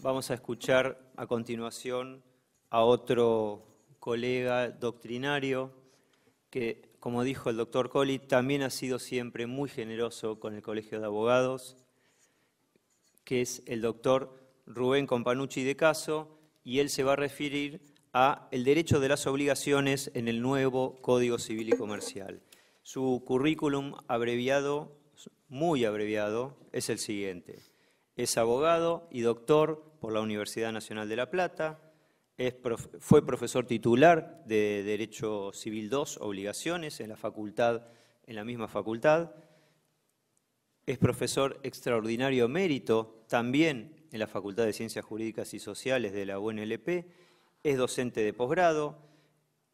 Vamos a escuchar a continuación a otro colega doctrinario que, como dijo el doctor Colli, también ha sido siempre muy generoso con el Colegio de Abogados, que es el doctor Rubén Companucci de Caso, y él se va a referir a el derecho de las obligaciones en el nuevo Código Civil y Comercial. Su currículum abreviado, muy abreviado, es el siguiente es abogado y doctor por la Universidad Nacional de La Plata, fue profesor titular de Derecho Civil II, Obligaciones, en la facultad, en la misma facultad, es profesor extraordinario mérito también en la Facultad de Ciencias Jurídicas y Sociales de la UNLP, es docente de posgrado,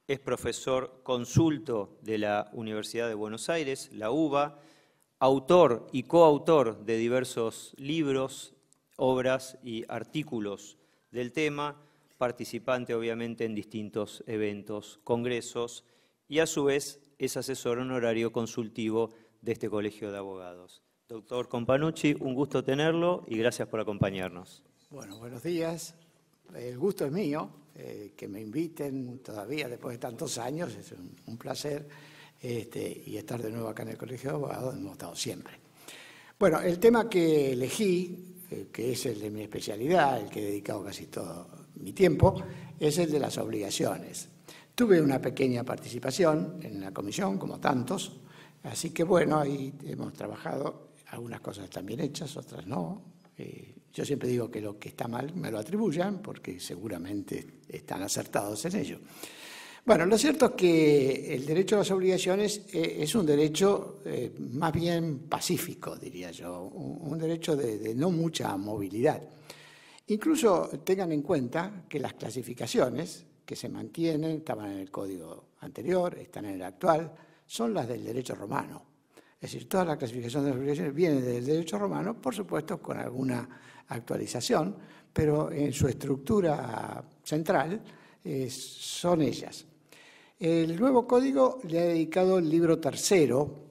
es profesor consulto de la Universidad de Buenos Aires, la UBA, autor y coautor de diversos libros, obras y artículos del tema, participante obviamente en distintos eventos, congresos y a su vez es asesor honorario consultivo de este Colegio de Abogados. Doctor Companucci, un gusto tenerlo y gracias por acompañarnos. Bueno, buenos días. El gusto es mío, eh, que me inviten todavía después de tantos años, es un placer. Este, y estar de nuevo acá en el Colegio de Abogados, hemos estado siempre. Bueno, el tema que elegí, eh, que es el de mi especialidad, el que he dedicado casi todo mi tiempo, es el de las obligaciones. Tuve una pequeña participación en la comisión, como tantos, así que bueno, ahí hemos trabajado, algunas cosas están bien hechas, otras no. Eh, yo siempre digo que lo que está mal me lo atribuyan porque seguramente están acertados en ello. Bueno, lo cierto es que el derecho a las obligaciones eh, es un derecho eh, más bien pacífico, diría yo, un derecho de, no mucha movilidad. Incluso tengan en cuenta que las clasificaciones que se mantienen, estaban en el código anterior, están en el actual, son las del derecho romano. Es decir, toda la clasificación de las obligaciones viene del derecho romano, por supuesto con alguna actualización, pero en su estructura central eh, son ellas. El nuevo código le ha dedicado el libro tercero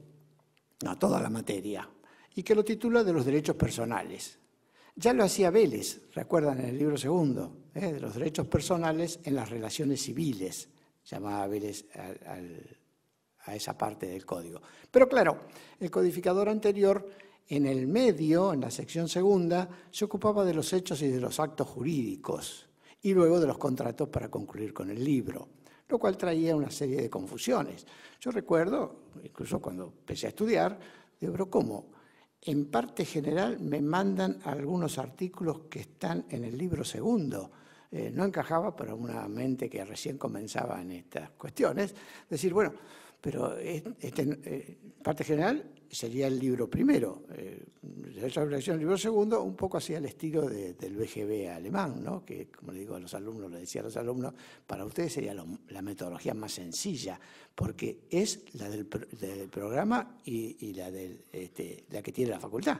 a toda la materia y que lo titula de los derechos personales. Ya lo hacía Vélez, recuerdan en el libro segundo, ¿eh? de los derechos personales en las relaciones civiles, llamaba Vélez a esa parte del código. Pero claro, el codificador anterior en el medio, en la sección segunda, se ocupaba de los hechos y de los actos jurídicos y luego de los contratos para concluir con el libro lo cual traía una serie de confusiones. Yo recuerdo, incluso cuando empecé a estudiar, de pero ¿cómo? En parte general me mandan algunos artículos que están en el libro segundo. Eh, no encajaba para una mente que recién comenzaba en estas cuestiones. Decir, bueno, pero en este, eh, parte general sería el libro primero. la eh, Reflexión, el libro segundo, un poco hacía el estilo del BGB alemán, ¿no? que, como le digo a los alumnos, le decía a los alumnos, para ustedes sería la metodología más sencilla, porque es la del, programa y, la, del, este, la que tiene la facultad.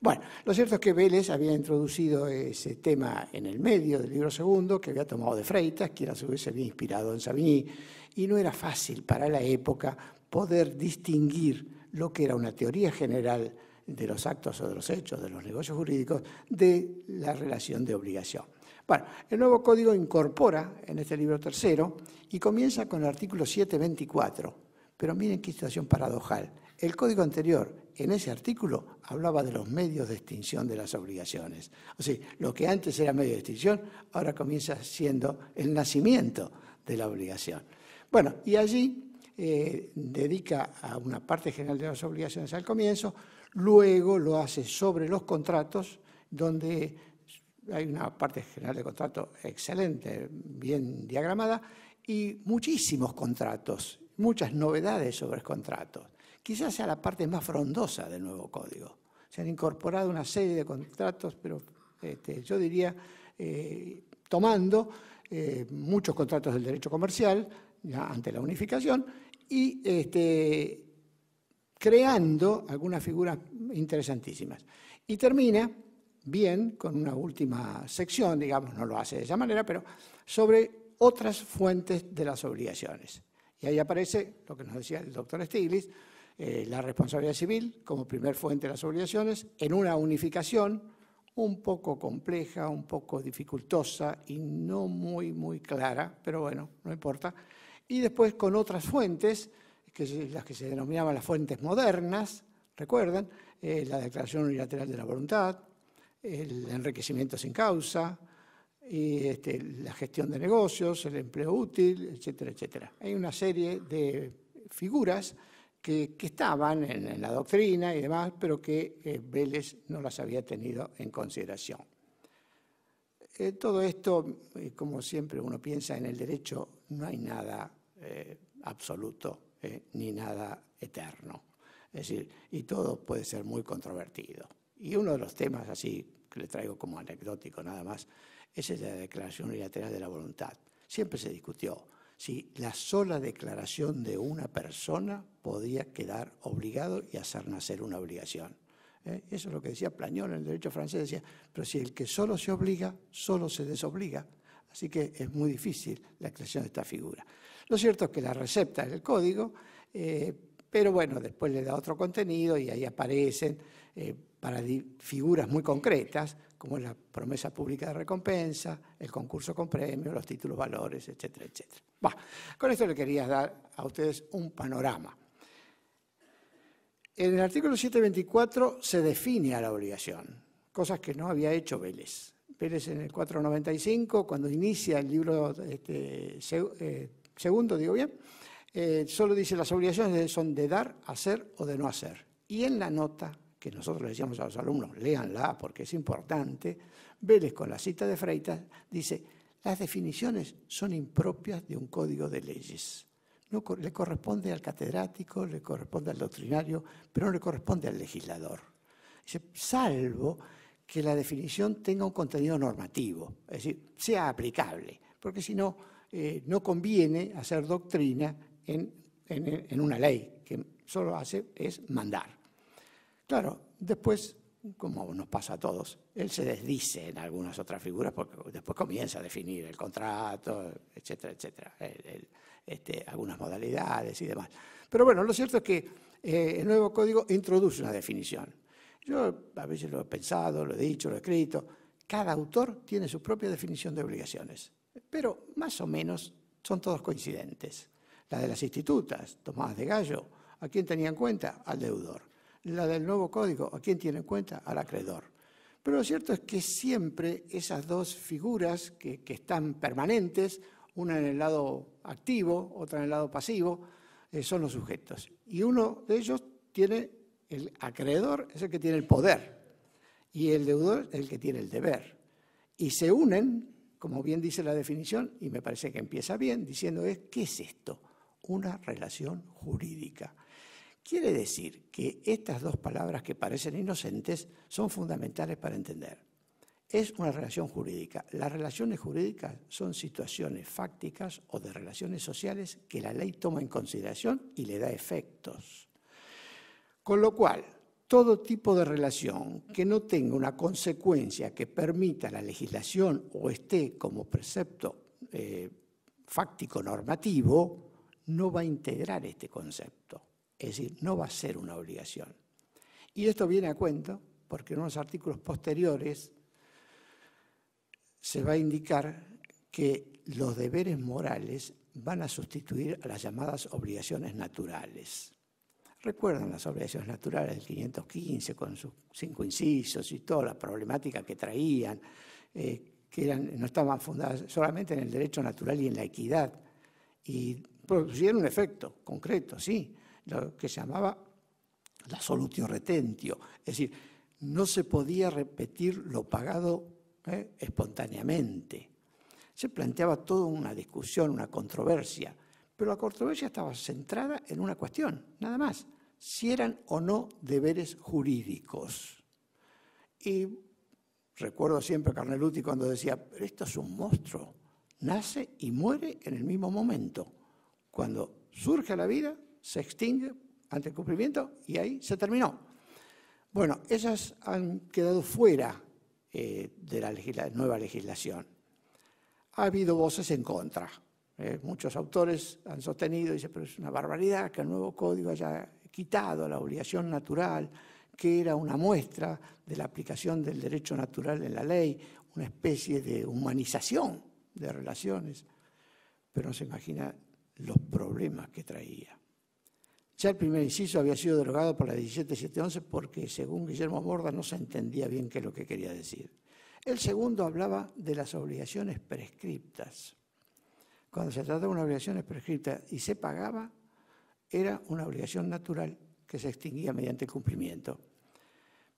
Bueno, lo cierto es que Vélez había introducido ese tema en el medio del libro segundo, que había tomado de Freitas, que a su vez se había inspirado en Savigny, y no era fácil para la época poder distinguir lo que era una teoría general de los actos o de los hechos, de los negocios jurídicos, de la relación de obligación. Bueno, el nuevo código incorpora en este libro tercero y comienza con el artículo 724. Pero miren qué situación paradojal. El código anterior, en ese artículo, hablaba de los medios de extinción de las obligaciones. O sea, lo que antes era medio de extinción, ahora comienza siendo el nacimiento de la obligación. Bueno, y allí eh, dedica a una parte general de las obligaciones al comienzo, luego lo hace sobre los contratos, donde hay una parte general de contrato excelente, bien diagramada, y muchísimos contratos, muchas novedades sobre contratos. Quizás sea la parte más frondosa del nuevo código. Se han incorporado una serie de contratos, pero este, yo diría, eh, tomando eh, muchos contratos del derecho comercial, ya ante la unificación, y este, creando algunas figuras interesantísimas. Y termina bien con una última sección, digamos, no lo hace de esa manera, pero sobre otras fuentes de las obligaciones. Y ahí aparece lo que nos decía el doctor Stiglitz, eh, la responsabilidad civil como primer fuente de las obligaciones, en una unificación un poco compleja, un poco dificultosa y no muy, muy clara, pero bueno, no importa, y después con otras fuentes, que las que se denominaban las fuentes modernas, recuerdan, eh, la Declaración Unilateral de la Voluntad, el enriquecimiento sin causa, y, este, la gestión de negocios, el empleo útil, etcétera, etcétera. Hay una serie de figuras que, estaban en, la doctrina y demás, pero que eh, Vélez no las había tenido en consideración todo esto, eh, como siempre uno piensa en el derecho, no hay nada eh, absoluto eh, ni nada eterno. Es decir, y todo puede ser muy controvertido. Y uno de los temas así que le traigo como anecdótico nada más es la declaración unilateral de la voluntad. Siempre se discutió si la sola declaración de una persona podía quedar obligado y hacer nacer una obligación. ¿Eh? Eso es lo que decía Plañón en el derecho francés, decía, pero si el que solo se obliga, solo se desobliga. Así que es muy difícil la creación de esta figura. Lo cierto es que la recepta es el código, eh, pero bueno, después le da otro contenido y ahí aparecen eh, para figuras muy concretas, como la promesa pública de recompensa, el concurso con premios, los títulos valores, etcétera, etcétera. con esto le quería dar a ustedes un panorama. En el artículo 724 se define a la obligación, cosas que no había hecho Vélez. Vélez en el 495, cuando inicia el libro este, eh, segundo, digo bien, eh, solo dice las obligaciones son de dar, hacer o de no hacer. Y en la nota, que nosotros le decíamos a los alumnos, léanla porque es importante, Vélez con la cita de Freitas dice, las definiciones son impropias de un código de leyes le corresponde al catedrático, le corresponde al doctrinario, pero no le corresponde al legislador. Salvo que la definición tenga un contenido normativo, es decir, sea aplicable, porque si no, eh, no conviene hacer doctrina en, una ley que solo hace es mandar. Claro, después como nos pasa a todos, él se desdice en algunas otras figuras porque después comienza a definir el contrato, etcétera, etcétera. Este, algunas modalidades y demás. Pero bueno, lo cierto es que eh, el nuevo código introduce una definición. Yo a veces lo he pensado, lo he dicho, lo he escrito. Cada autor tiene su propia definición de obligaciones, pero más o menos son todos coincidentes. La de las institutas, Tomás de Gallo, ¿a quién tenía en cuenta? Al deudor. La del nuevo código, ¿a quién tiene en cuenta? Al acreedor. Pero lo cierto es que siempre esas dos figuras que, que están permanentes una en el lado activo, otra en el lado pasivo, eh, son los sujetos. Y uno de ellos tiene, el acreedor es el que tiene el poder y el deudor es el que tiene el deber. Y se unen, como bien dice la definición, y me parece que empieza bien, diciendo es, ¿qué es esto? Una relación jurídica. Quiere decir que estas dos palabras que parecen inocentes son fundamentales para entender es una relación jurídica. Las relaciones jurídicas son situaciones fácticas o de relaciones sociales que la ley toma en consideración y le da efectos. Con lo cual, todo tipo de relación que no tenga una consecuencia que permita la legislación o esté como precepto eh, fáctico normativo, no va a integrar este concepto. Es decir, no va a ser una obligación. Y esto viene a cuento porque en unos artículos posteriores se va a indicar que los deberes morales van a sustituir a las llamadas obligaciones naturales. Recuerdan las obligaciones naturales del 515 con sus cinco incisos y toda la problemática que traían, eh, que no estaban fundadas solamente en el derecho natural y en la equidad, y producían un efecto concreto, sí, lo que se llamaba la solutio retentio, es decir, no se podía repetir lo pagado ¿eh? espontáneamente. Se planteaba toda una discusión, una controversia, pero la controversia estaba centrada en una cuestión, nada más, si eran o no deberes jurídicos. Y recuerdo siempre a Carneluti cuando decía, pero esto es un monstruo, nace y muere en el mismo momento. Cuando surge la vida, se extingue ante el cumplimiento y ahí se terminó. Bueno, esas han quedado fuera eh, de la nueva legislación. Ha habido voces en contra. Eh, muchos autores han sostenido, dice, pero es una barbaridad que el nuevo código haya quitado la obligación natural, que era una muestra de la aplicación del derecho natural en la ley, una especie de humanización de relaciones, pero no se imagina los problemas que traía. Ya el primer inciso había sido derogado por la 17711 porque, según Guillermo Borda, no se entendía bien qué es lo que quería decir. El segundo hablaba de las obligaciones prescriptas. Cuando se trataba de una obligación prescripta y se pagaba, era una obligación natural que se extinguía mediante cumplimiento.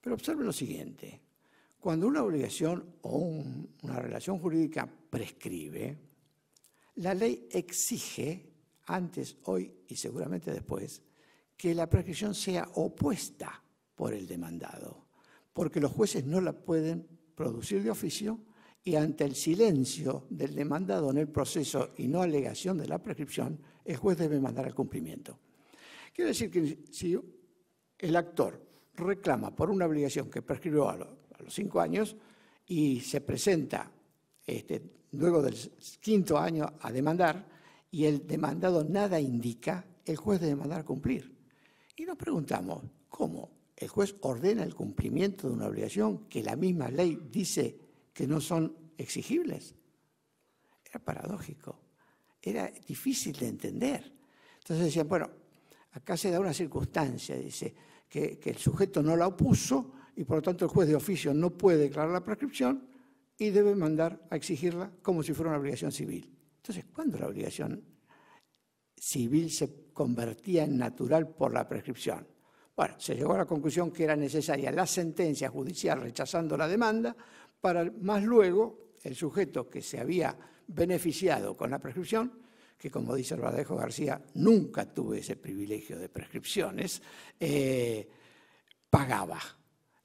Pero observe lo siguiente. Cuando una obligación o una relación jurídica prescribe, la ley exige, antes, hoy y seguramente después, que la prescripción sea opuesta por el demandado, porque los jueces no la pueden producir de oficio y ante el silencio del demandado en el proceso y no alegación de la prescripción, el juez debe mandar al cumplimiento. Quiero decir que si el actor reclama por una obligación que prescribió a, los cinco años y se presenta este, luego del quinto año a demandar y el demandado nada indica, el juez debe mandar a cumplir. Y nos preguntamos, ¿cómo? El juez ordena el cumplimiento de una obligación que la misma ley dice que no son exigibles. Era paradójico, era difícil de entender. Entonces decían, bueno, acá se da una circunstancia, dice, que, el sujeto no la opuso y por lo tanto el juez de oficio no puede declarar la prescripción y debe mandar a exigirla como si fuera una obligación civil. Entonces, ¿cuándo la obligación civil se convertía en natural por la prescripción. Bueno, se llegó a la conclusión que era necesaria la sentencia judicial rechazando la demanda para más luego el sujeto que se había beneficiado con la prescripción, que como dice el Badejo García, nunca tuve ese privilegio de prescripciones, eh, pagaba.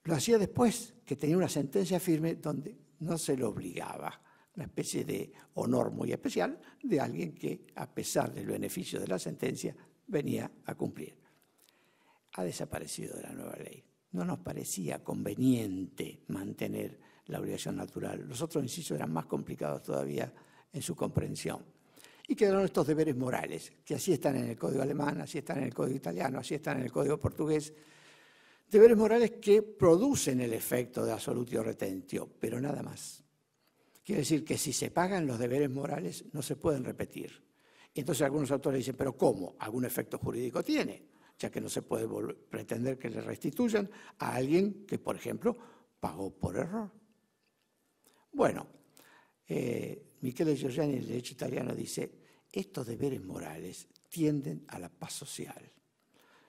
Lo hacía después que tenía una sentencia firme donde no se lo obligaba una especie de honor muy especial de alguien que, a pesar del beneficio de la sentencia, venía a cumplir. Ha desaparecido de la nueva ley. No nos parecía conveniente mantener la obligación natural. Los otros incisos eran más complicados todavía en su comprensión. Y quedaron estos deberes morales, que así están en el código alemán, así están en el código italiano, así están en el código portugués. Deberes morales que producen el efecto de absolutio retentio, pero nada más. Quiere decir que si se pagan los deberes morales, no se pueden repetir. entonces algunos autores dicen, pero ¿cómo? ¿Algún efecto jurídico tiene? Ya que no se puede pretender que le restituyan a alguien que, por ejemplo, pagó por error. Bueno, eh, Michele Giorgiani, el derecho italiano, dice, estos deberes morales tienden a la paz social.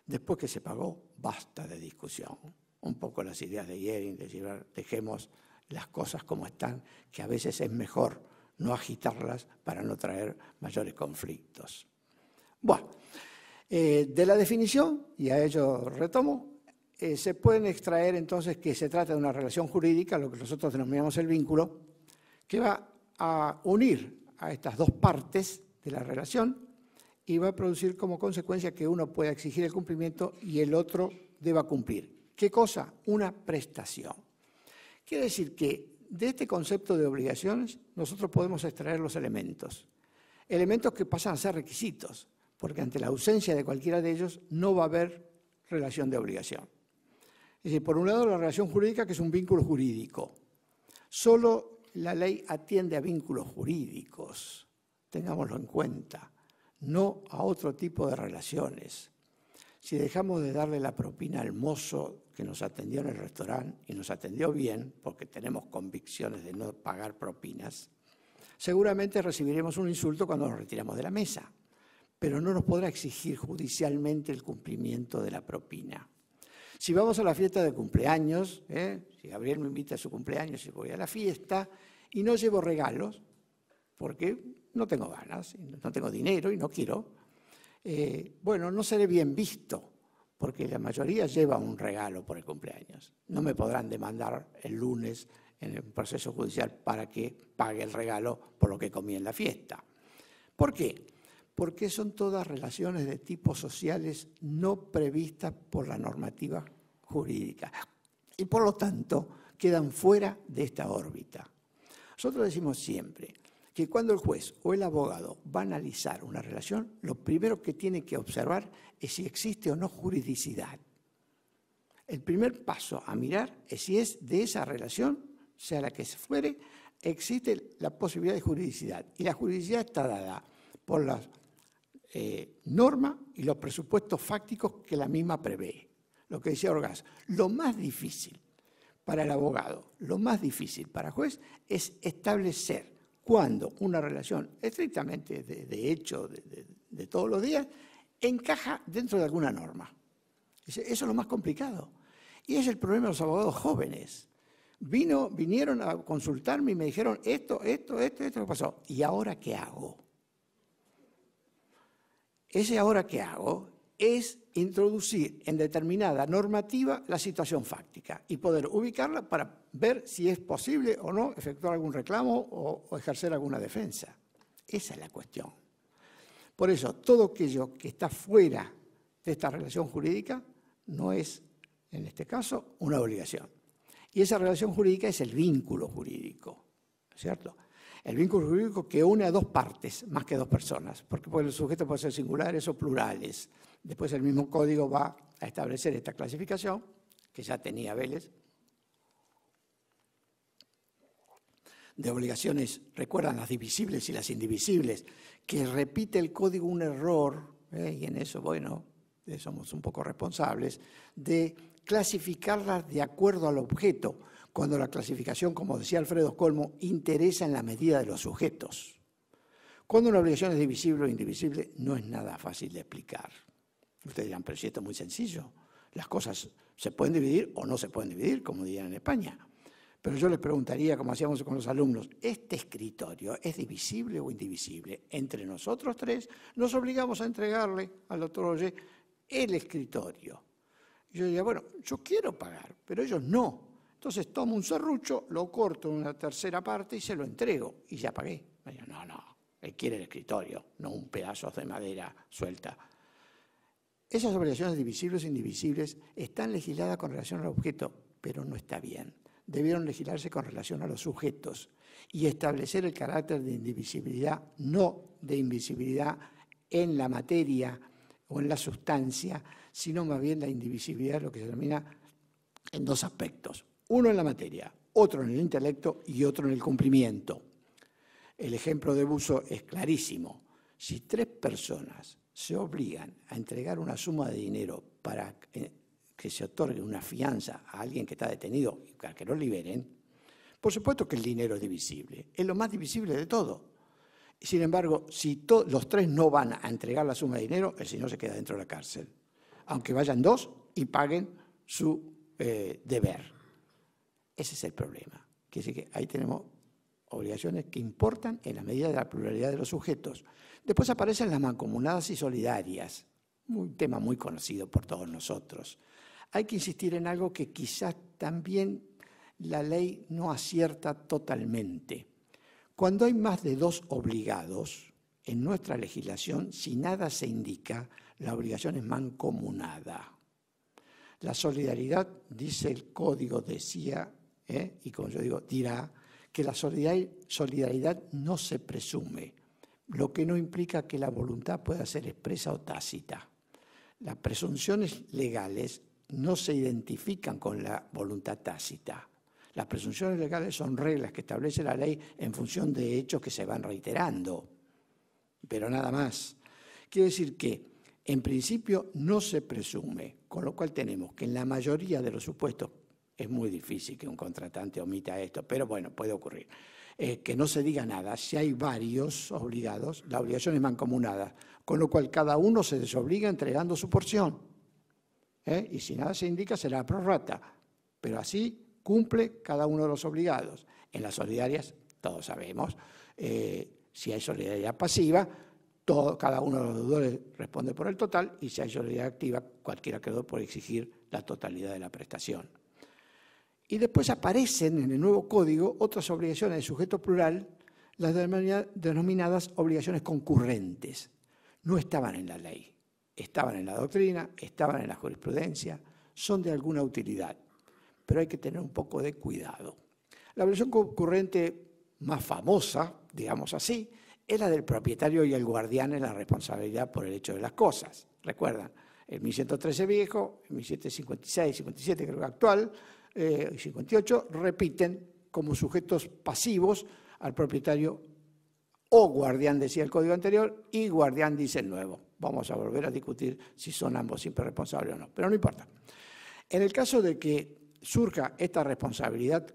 Después que se pagó, basta de discusión. Un poco las ideas de Yering, de decir, dejemos las cosas como están, que a veces es mejor no agitarlas para no traer mayores conflictos. Bueno, eh, de la definición, y a ello retomo, eh, se pueden extraer entonces que se trata de una relación jurídica, lo que nosotros denominamos el vínculo, que va a unir a estas dos partes de la relación y va a producir como consecuencia que uno pueda exigir el cumplimiento y el otro deba cumplir. ¿Qué cosa? Una prestación. Quiere decir que de este concepto de obligaciones nosotros podemos extraer los elementos, elementos que pasan a ser requisitos, porque ante la ausencia de cualquiera de ellos no va a haber relación de obligación. Es decir, por un lado la relación jurídica que es un vínculo jurídico. Solo la ley atiende a vínculos jurídicos, tengámoslo en cuenta, no a otro tipo de relaciones. Si dejamos de darle la propina al mozo que nos atendió en el restaurante y nos atendió bien, porque tenemos convicciones de no pagar propinas, seguramente recibiremos un insulto cuando nos retiramos de la mesa, pero no nos podrá exigir judicialmente el cumplimiento de la propina. Si vamos a la fiesta de cumpleaños, ¿eh? si Gabriel me invita a su cumpleaños y voy a la fiesta y no llevo regalos, porque no tengo ganas, no tengo dinero y no quiero, eh, bueno, no seré bien visto porque la mayoría lleva un regalo por el cumpleaños. No me podrán demandar el lunes en el proceso judicial para que pague el regalo por lo que comí en la fiesta. ¿Por qué? Porque son todas relaciones de tipo sociales no previstas por la normativa jurídica y por lo tanto quedan fuera de esta órbita. Nosotros decimos siempre, que cuando el juez o el abogado va a analizar una relación, lo primero que tiene que observar es si existe o no juridicidad. El primer paso a mirar es si es de esa relación, sea la que se fuere, existe la posibilidad de juridicidad. Y la juridicidad está dada por las eh, normas y los presupuestos fácticos que la misma prevé. Lo que decía Orgaz, lo más difícil para el abogado, lo más difícil para el juez es establecer cuando una relación estrictamente de, hecho, de, todos los días, encaja dentro de alguna norma. Eso es lo más complicado. Y es el problema de los abogados jóvenes. Vino, vinieron a consultarme y me dijeron esto, esto, esto, esto, ¿qué pasó? ¿Y ahora qué hago? Ese ahora qué hago es introducir en determinada normativa la situación fáctica y poder ubicarla para ver si es posible o no efectuar algún reclamo o, ejercer alguna defensa. Esa es la cuestión. Por eso, todo aquello que está fuera de esta relación jurídica no es, en este caso, una obligación. Y esa relación jurídica es el vínculo jurídico, ¿cierto? El vínculo jurídico que une a dos partes, más que dos personas, porque el sujeto puede ser singulares o plurales. Después el mismo código va a establecer esta clasificación que ya tenía Vélez de obligaciones, recuerdan las divisibles y las indivisibles, que repite el código un error, eh, y en eso, bueno, eh, somos un poco responsables, de clasificarlas de acuerdo al objeto, cuando la clasificación, como decía Alfredo Colmo, interesa en la medida de los sujetos. Cuando una obligación es divisible o indivisible, no es nada fácil de explicar. Ustedes dirán, pero si esto es muy sencillo, las cosas se pueden dividir o no se pueden dividir, como dirían en España. Pero yo les preguntaría, como hacíamos con los alumnos, ¿este escritorio es divisible o indivisible? Entre nosotros tres nos obligamos a entregarle al doctor Oye el escritorio. yo diría, bueno, yo quiero pagar, pero ellos no. Entonces tomo un serrucho, lo corto en una tercera parte y se lo entrego. Y ya pagué. Me no, no, él quiere el escritorio, no un pedazo de madera suelta. Esas obligaciones divisibles e indivisibles están legisladas con relación al objeto, pero no está bien. Debieron legislarse con relación a los sujetos y establecer el carácter de indivisibilidad, no de invisibilidad en la materia o en la sustancia, sino más bien la indivisibilidad, lo que se denomina en dos aspectos. Uno en la materia, otro en el intelecto y otro en el cumplimiento. El ejemplo de Buso es clarísimo. Si tres personas se obligan a entregar una suma de dinero para eh, que se otorgue una fianza a alguien que está detenido y para que lo liberen, por supuesto que el dinero es divisible, es lo más divisible de todo. Sin embargo, si los tres no van a entregar la suma de dinero, el señor se queda dentro de la cárcel, aunque vayan dos y paguen su eh, deber. Ese es el problema. Quiere decir que ahí tenemos obligaciones que importan en la medida de la pluralidad de los sujetos. Después aparecen las mancomunadas y solidarias, un tema muy conocido por todos nosotros. Hay que insistir en algo que quizás también la ley no acierta totalmente. Cuando hay más de dos obligados, en nuestra legislación, si nada se indica, la obligación es mancomunada. La solidaridad, dice el código, decía, ¿eh? y como yo digo, dirá, que la solidaridad no se presume, lo que no implica que la voluntad pueda ser expresa o tácita. Las presunciones legales no se identifican con la voluntad tácita. Las presunciones legales son reglas que establece la ley en función de hechos que se van reiterando, pero nada más. Quiere decir que, en principio, no se presume, con lo cual tenemos que en la mayoría de los supuestos es muy difícil que un contratante omita esto, pero bueno, puede ocurrir. Eh, que no se diga nada. Si hay varios obligados, la obligación es mancomunada, con lo cual cada uno se desobliga entregando su porción. ¿eh? Y si nada se indica, será prorrata. Pero así cumple cada uno de los obligados. En las solidarias, todos sabemos, eh, si hay solidaridad pasiva, cada uno de los deudores responde por el total y si hay solidaridad activa, cualquiera quedó por exigir la totalidad de la prestación. Y después aparecen en el nuevo código otras obligaciones de sujeto plural, las denominadas obligaciones concurrentes. No estaban en la ley, estaban en la doctrina, estaban en la jurisprudencia, son de alguna utilidad, pero hay que tener un poco de cuidado. La obligación concurrente más famosa, digamos así, es la del propietario y el guardián en la responsabilidad por el hecho de las cosas. Recuerdan, el 1113 viejo, el 1756, 57 creo que actual, 58 eh, repiten como sujetos pasivos al propietario o guardián, decía el código anterior, y guardián dice el nuevo. Vamos a volver a discutir si son ambos siempre responsables o no, pero no importa. En el caso de que surja esta responsabilidad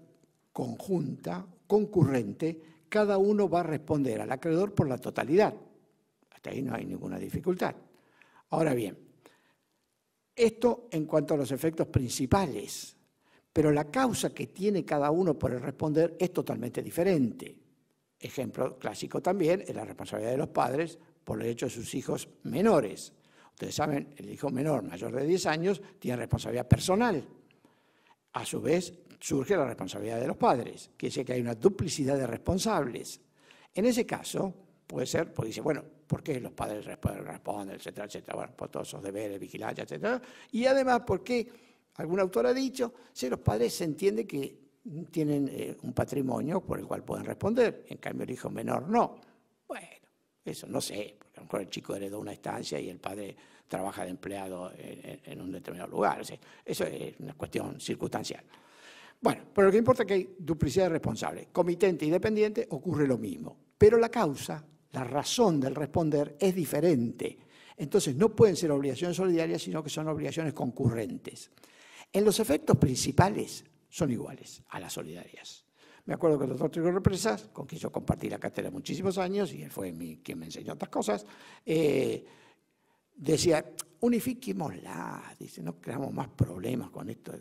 conjunta, concurrente, cada uno va a responder al acreedor por la totalidad. Hasta ahí no hay ninguna dificultad. Ahora bien, esto en cuanto a los efectos principales pero la causa que tiene cada uno por el responder es totalmente diferente. Ejemplo clásico también es la responsabilidad de los padres por el hecho de sus hijos menores. Ustedes saben, el hijo menor, mayor de 10 años, tiene responsabilidad personal. A su vez, surge la responsabilidad de los padres, que dice que hay una duplicidad de responsables. En ese caso, puede ser, pues dice, bueno, ¿por qué los padres responden, etcétera, etcétera? Bueno, por todos esos deberes, vigilancia, etcétera. Y además, ¿por qué? Algún autor ha dicho, si los padres se entiende que tienen eh, un patrimonio por el cual pueden responder, en cambio el hijo menor no. Bueno, eso no sé, porque a lo mejor el chico heredó una estancia y el padre trabaja de empleado en, un determinado lugar. eso es una cuestión circunstancial. Bueno, pero lo que importa es que hay duplicidad de responsables. Comitente y dependiente ocurre lo mismo, pero la causa, la razón del responder es diferente. Entonces no pueden ser obligaciones solidarias, sino que son obligaciones concurrentes. En los efectos principales son iguales a las solidarias. Me acuerdo que el doctor Trigo Represas, con quien yo compartí la cátedra muchísimos años, y él fue quien me enseñó otras cosas, eh, decía, unifiquémosla, dice, no creamos más problemas con esto.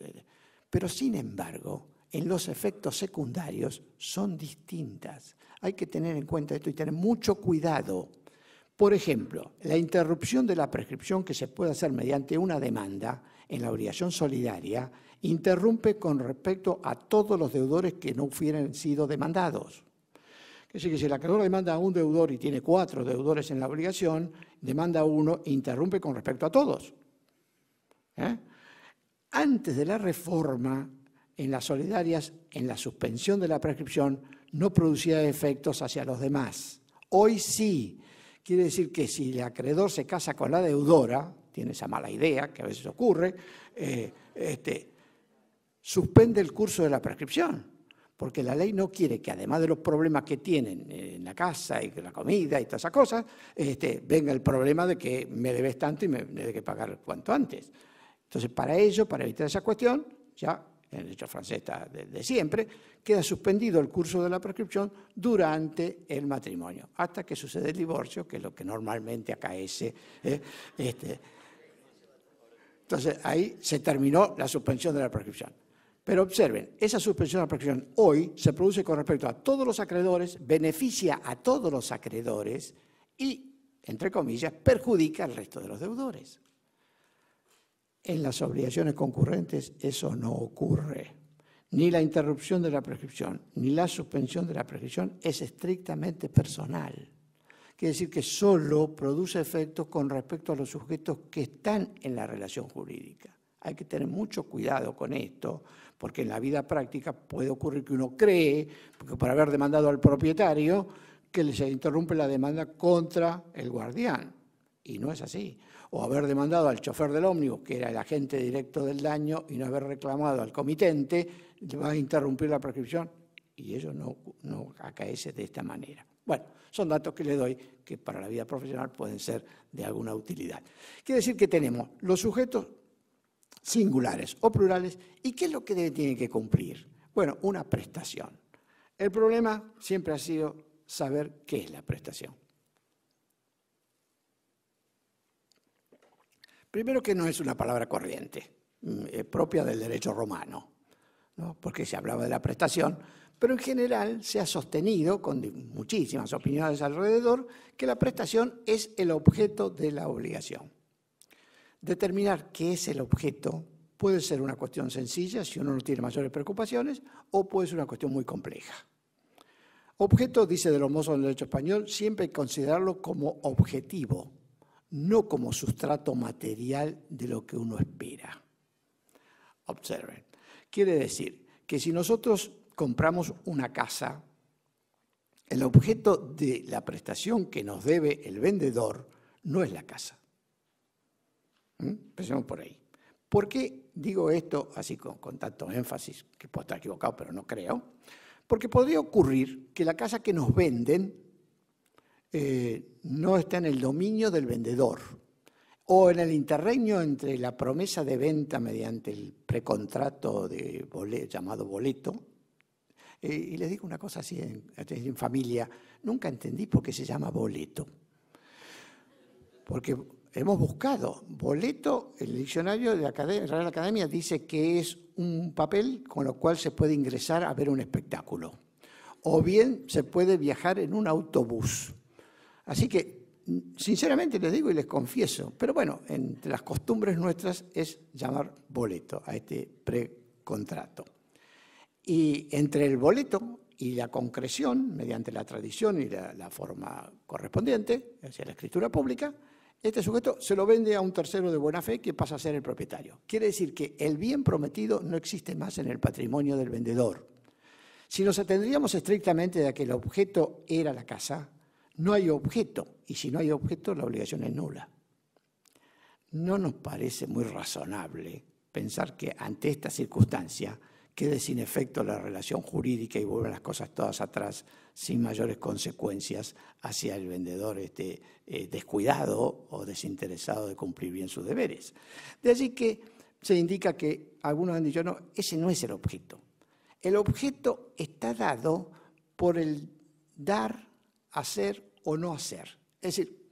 Pero sin embargo, en los efectos secundarios son distintas. Hay que tener en cuenta esto y tener mucho cuidado. Por ejemplo, la interrupción de la prescripción que se puede hacer mediante una demanda en la obligación solidaria interrumpe con respecto a todos los deudores que no hubieran sido demandados. Es decir, que si el acreedor demanda a un deudor y tiene cuatro deudores en la obligación, demanda a uno e interrumpe con respecto a todos. ¿Eh? Antes de la reforma, en las solidarias, en la suspensión de la prescripción, no producía efectos hacia los demás. Hoy sí. Quiere decir que si el acreedor se casa con la deudora, tiene esa mala idea que a veces ocurre, eh, este, suspende el curso de la prescripción porque la ley no quiere que además de los problemas que tienen en la casa y la comida y todas esas cosas, este, venga el problema de que me debes tanto y me debes que pagar cuanto antes. Entonces, para ello, para evitar esa cuestión, ya en el derecho francés está de, siempre, queda suspendido el curso de la prescripción durante el matrimonio, hasta que sucede el divorcio, que es lo que normalmente acaece. Eh, este, entonces ahí se terminó la suspensión de la prescripción. Pero observen, esa suspensión de la prescripción hoy se produce con respecto a todos los acreedores, beneficia a todos los acreedores y, entre comillas, perjudica al resto de los deudores. En las obligaciones concurrentes eso no ocurre. Ni la interrupción de la prescripción, ni la suspensión de la prescripción es estrictamente personal. Quiere decir que solo produce efectos con respecto a los sujetos que están en la relación jurídica. Hay que tener mucho cuidado con esto, porque en la vida práctica puede ocurrir que uno cree, porque por haber demandado al propietario, que se interrumpe la demanda contra el guardián. Y no es así. O haber demandado al chofer del ómnibus, que era el agente directo del daño, y no haber reclamado al comitente, le va a interrumpir la prescripción. Y eso no, no acaece de esta manera. Bueno. Son datos que le doy que para la vida profesional pueden ser de alguna utilidad. Quiere decir que tenemos los sujetos singulares o plurales y qué es lo que tienen que cumplir. Bueno, una prestación. El problema siempre ha sido saber qué es la prestación. Primero que no es una palabra corriente, mm, eh, propia del derecho romano, porque se hablaba de la prestación pero en general se ha sostenido, con muchísimas opiniones alrededor, que la prestación es el objeto de la obligación. Determinar qué es el objeto puede ser una cuestión sencilla, si uno no tiene mayores preocupaciones, o puede ser una cuestión muy compleja. Objeto, dice de los mozos del derecho español, siempre hay que considerarlo como objetivo, no como sustrato material de lo que uno espera. Observen. Quiere decir que si nosotros compramos una casa, el objeto de la prestación que nos debe el vendedor no es la casa. ¿Mm? Empecemos por ahí. ¿Por qué digo esto así con, tanto énfasis? Que puedo estar equivocado, pero no creo. Porque podría ocurrir que la casa que nos venden eh, no está en el dominio del vendedor o en el interreño entre la promesa de venta mediante el precontrato de llamado boleto eh, y les digo una cosa así en, familia, nunca entendí por qué se llama boleto. Porque hemos buscado. Boleto, el diccionario de la Real Academia dice que es un papel con lo cual se puede ingresar a ver un espectáculo. O bien se puede viajar en un autobús. Así que, mm, sinceramente les digo y les confieso, pero bueno, entre las costumbres nuestras es llamar boleto a este precontrato. Y entre el boleto y la concreción, mediante la tradición y la, forma correspondiente, hacia la escritura pública, este sujeto se lo vende a un tercero de buena fe que pasa a ser el propietario. Quiere decir que el bien prometido no existe más en el patrimonio del vendedor. Si nos atendríamos estrictamente a que el objeto era la casa, no hay objeto, y si no hay objeto, la obligación es nula. No nos parece muy razonable pensar que ante esta circunstancia quede sin efecto la relación jurídica y vuelven las cosas todas atrás sin mayores consecuencias hacia el vendedor este, eh, descuidado o desinteresado de cumplir bien sus deberes. De allí que se indica que algunos han dicho, no, ese no es el objeto. El objeto está dado por el dar, hacer o no hacer. Es decir,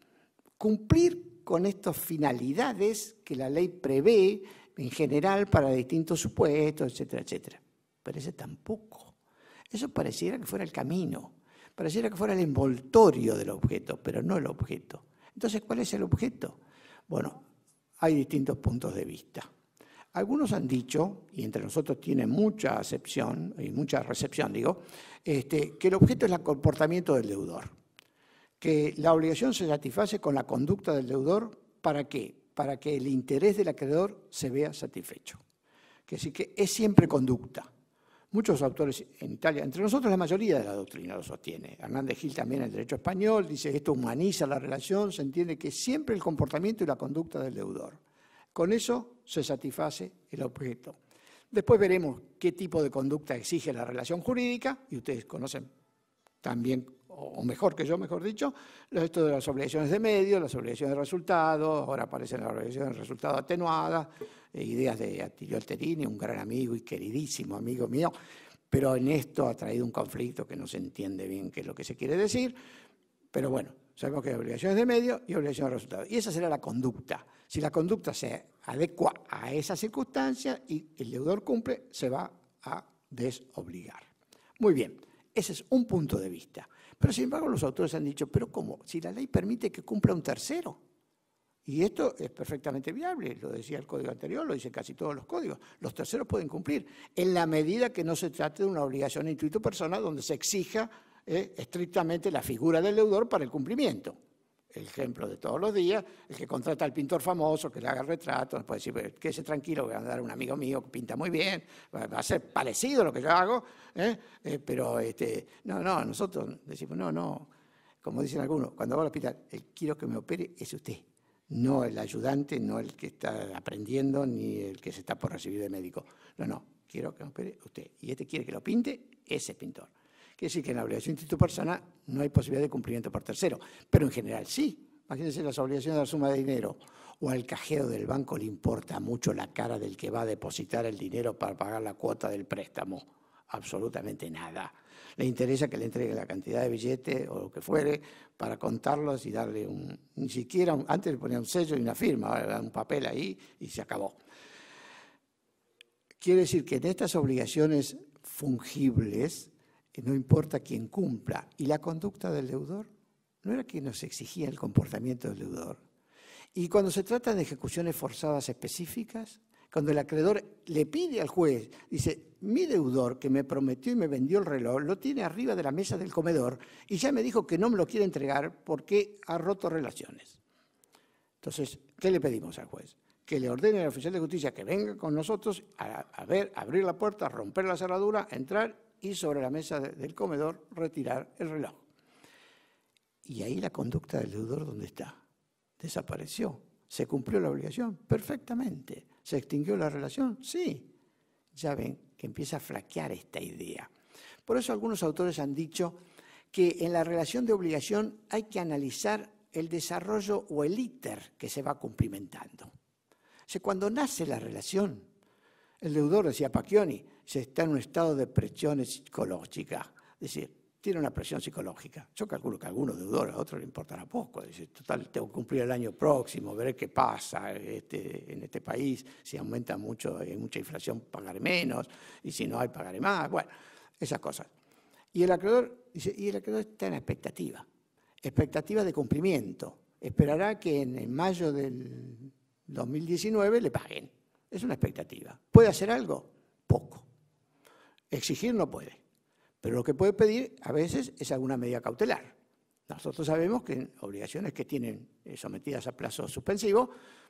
cumplir con estas finalidades que la ley prevé en general para distintos supuestos, etcétera, etcétera. Pero ese tampoco. Eso pareciera que fuera el camino, pareciera que fuera el envoltorio del objeto, pero no el objeto. Entonces, ¿cuál es el objeto? Bueno, hay distintos puntos de vista. Algunos han dicho, y entre nosotros tiene mucha acepción, y mucha recepción, digo, este, que el objeto es el comportamiento del deudor, que la obligación se satisface con la conducta del deudor, ¿para qué? para que el interés del acreedor se vea satisfecho. Que sí que es siempre conducta. Muchos autores en Italia, entre nosotros la mayoría de la doctrina lo sostiene. Hernández Gil también en el derecho español dice que esto humaniza la relación, se entiende que siempre el comportamiento y la conducta del deudor. Con eso se satisface el objeto. Después veremos qué tipo de conducta exige la relación jurídica y ustedes conocen también o mejor que yo, mejor dicho, esto de las obligaciones de medio, las obligaciones de resultados, ahora aparecen las obligaciones de resultado atenuadas, eh, ideas de Attilio Alterini, un gran amigo y queridísimo amigo mío, pero en esto ha traído un conflicto que no se entiende bien qué es lo que se quiere decir, pero bueno, sabemos que hay obligaciones de medio y obligaciones de resultado, y esa será la conducta. Si la conducta se adecua a esa circunstancia y el deudor cumple, se va a desobligar. Muy bien, ese es un punto de vista. Pero sin embargo los autores han dicho, pero ¿cómo? Si la ley permite que cumpla un tercero. Y esto es perfectamente viable, lo decía el código anterior, lo dicen casi todos los códigos. Los terceros pueden cumplir, en la medida que no se trate de una obligación intuito personal donde se exija eh, estrictamente la figura del deudor para el cumplimiento el ejemplo de todos los días, el que contrata al pintor famoso, que le haga retratos, puede decir, quédese tranquilo, voy a dar un amigo mío que pinta muy bien, va a ser parecido lo que yo hago, ¿eh? ¿eh? pero este, no, no, nosotros decimos, no, no, como dicen algunos, cuando va al hospital, el quiero que me opere es usted, no el ayudante, no el que está aprendiendo, ni el que se está por recibir de médico, no, no, quiero que me opere usted, y este quiere que lo pinte ese pintor. Quiere decir que en la obligación institucional personal no hay posibilidad de cumplimiento por tercero, pero en general sí. Imagínense las obligaciones de la suma de dinero. O al cajero del banco le importa mucho la cara del que va a depositar el dinero para pagar la cuota del préstamo. Absolutamente nada. Le interesa que le entregue la cantidad de billetes o lo que fuere para contarlos y darle un. Ni siquiera. antes le ponía un sello y una firma, un papel ahí y se acabó. Quiere decir que en estas obligaciones fungibles no importa quién cumpla. Y la conducta del deudor no era que nos exigía el comportamiento del deudor. Y cuando se trata de ejecuciones forzadas específicas, cuando el acreedor le pide al juez, dice, mi deudor que me prometió y me vendió el reloj, lo tiene arriba de la mesa del comedor y ya me dijo que no me lo quiere entregar porque ha roto relaciones. Entonces, ¿qué le pedimos al juez? Que le ordene al oficial de justicia que venga con nosotros a, a ver, abrir la puerta, romper la cerradura, entrar y sobre la mesa del comedor retirar el reloj. Y ahí la conducta del deudor, ¿dónde está? Desapareció. ¿Se cumplió la obligación? Perfectamente. ¿Se extinguió la relación? Sí. Ya ven que empieza a flaquear esta idea. Por eso algunos autores han dicho que en la relación de obligación hay que analizar el desarrollo o el íter que se va cumplimentando. O cuando nace la relación, el deudor, decía Pacchioni, se está en un estado de presión psicológica. Es decir, tiene una presión psicológica. Yo calculo que a algunos deudores, a otros le importará poco. Es total, tengo que cumplir el año próximo, veré qué pasa este, en este país. Si aumenta mucho, hay mucha inflación, pagaré menos. Y si no hay, pagaré más. Bueno, esas cosas. Y el acreedor, y el acreedor está en expectativa. Expectativa de cumplimiento. Esperará que en mayo del 2019 le paguen. Es una expectativa. ¿Puede hacer algo? Poco. Exigir no puede. Pero lo que puede pedir a veces es alguna medida cautelar. Nosotros sabemos que en obligaciones que tienen eh, sometidas a plazo suspensivo,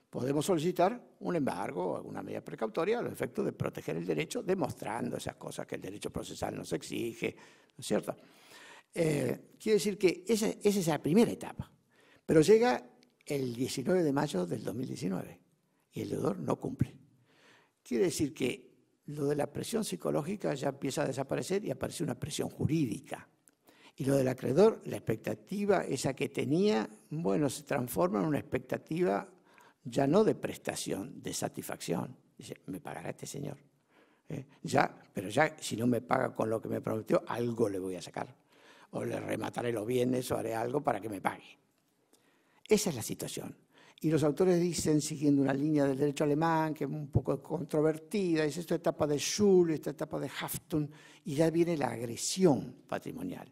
podemos solicitar un embargo o alguna medida precautoria a los efectos de proteger el derecho, demostrando esas cosas que el derecho procesal nos exige, ¿no es cierto? Eh, quiere decir que esa, esa es la primera etapa. Pero llega el 19 de mayo del 2019 y el deudor no cumple. Quiere decir que lo de la presión psicológica ya empieza a desaparecer y aparece una presión jurídica. Y lo del acreedor, la expectativa esa que tenía, bueno, se transforma en una expectativa ya no de prestación, de satisfacción. Dice, me pagará este señor. ¿eh? Ya, pero ya, si no me paga con lo que me prometió, algo le voy a sacar. O le remataré los bienes o haré algo para que me pague. Esa es la situación. Y los autores dicen, siguiendo una línea del derecho alemán, que es un poco controvertida, es esta etapa de Schul, esta etapa de Haftung, y ya viene la agresión patrimonial.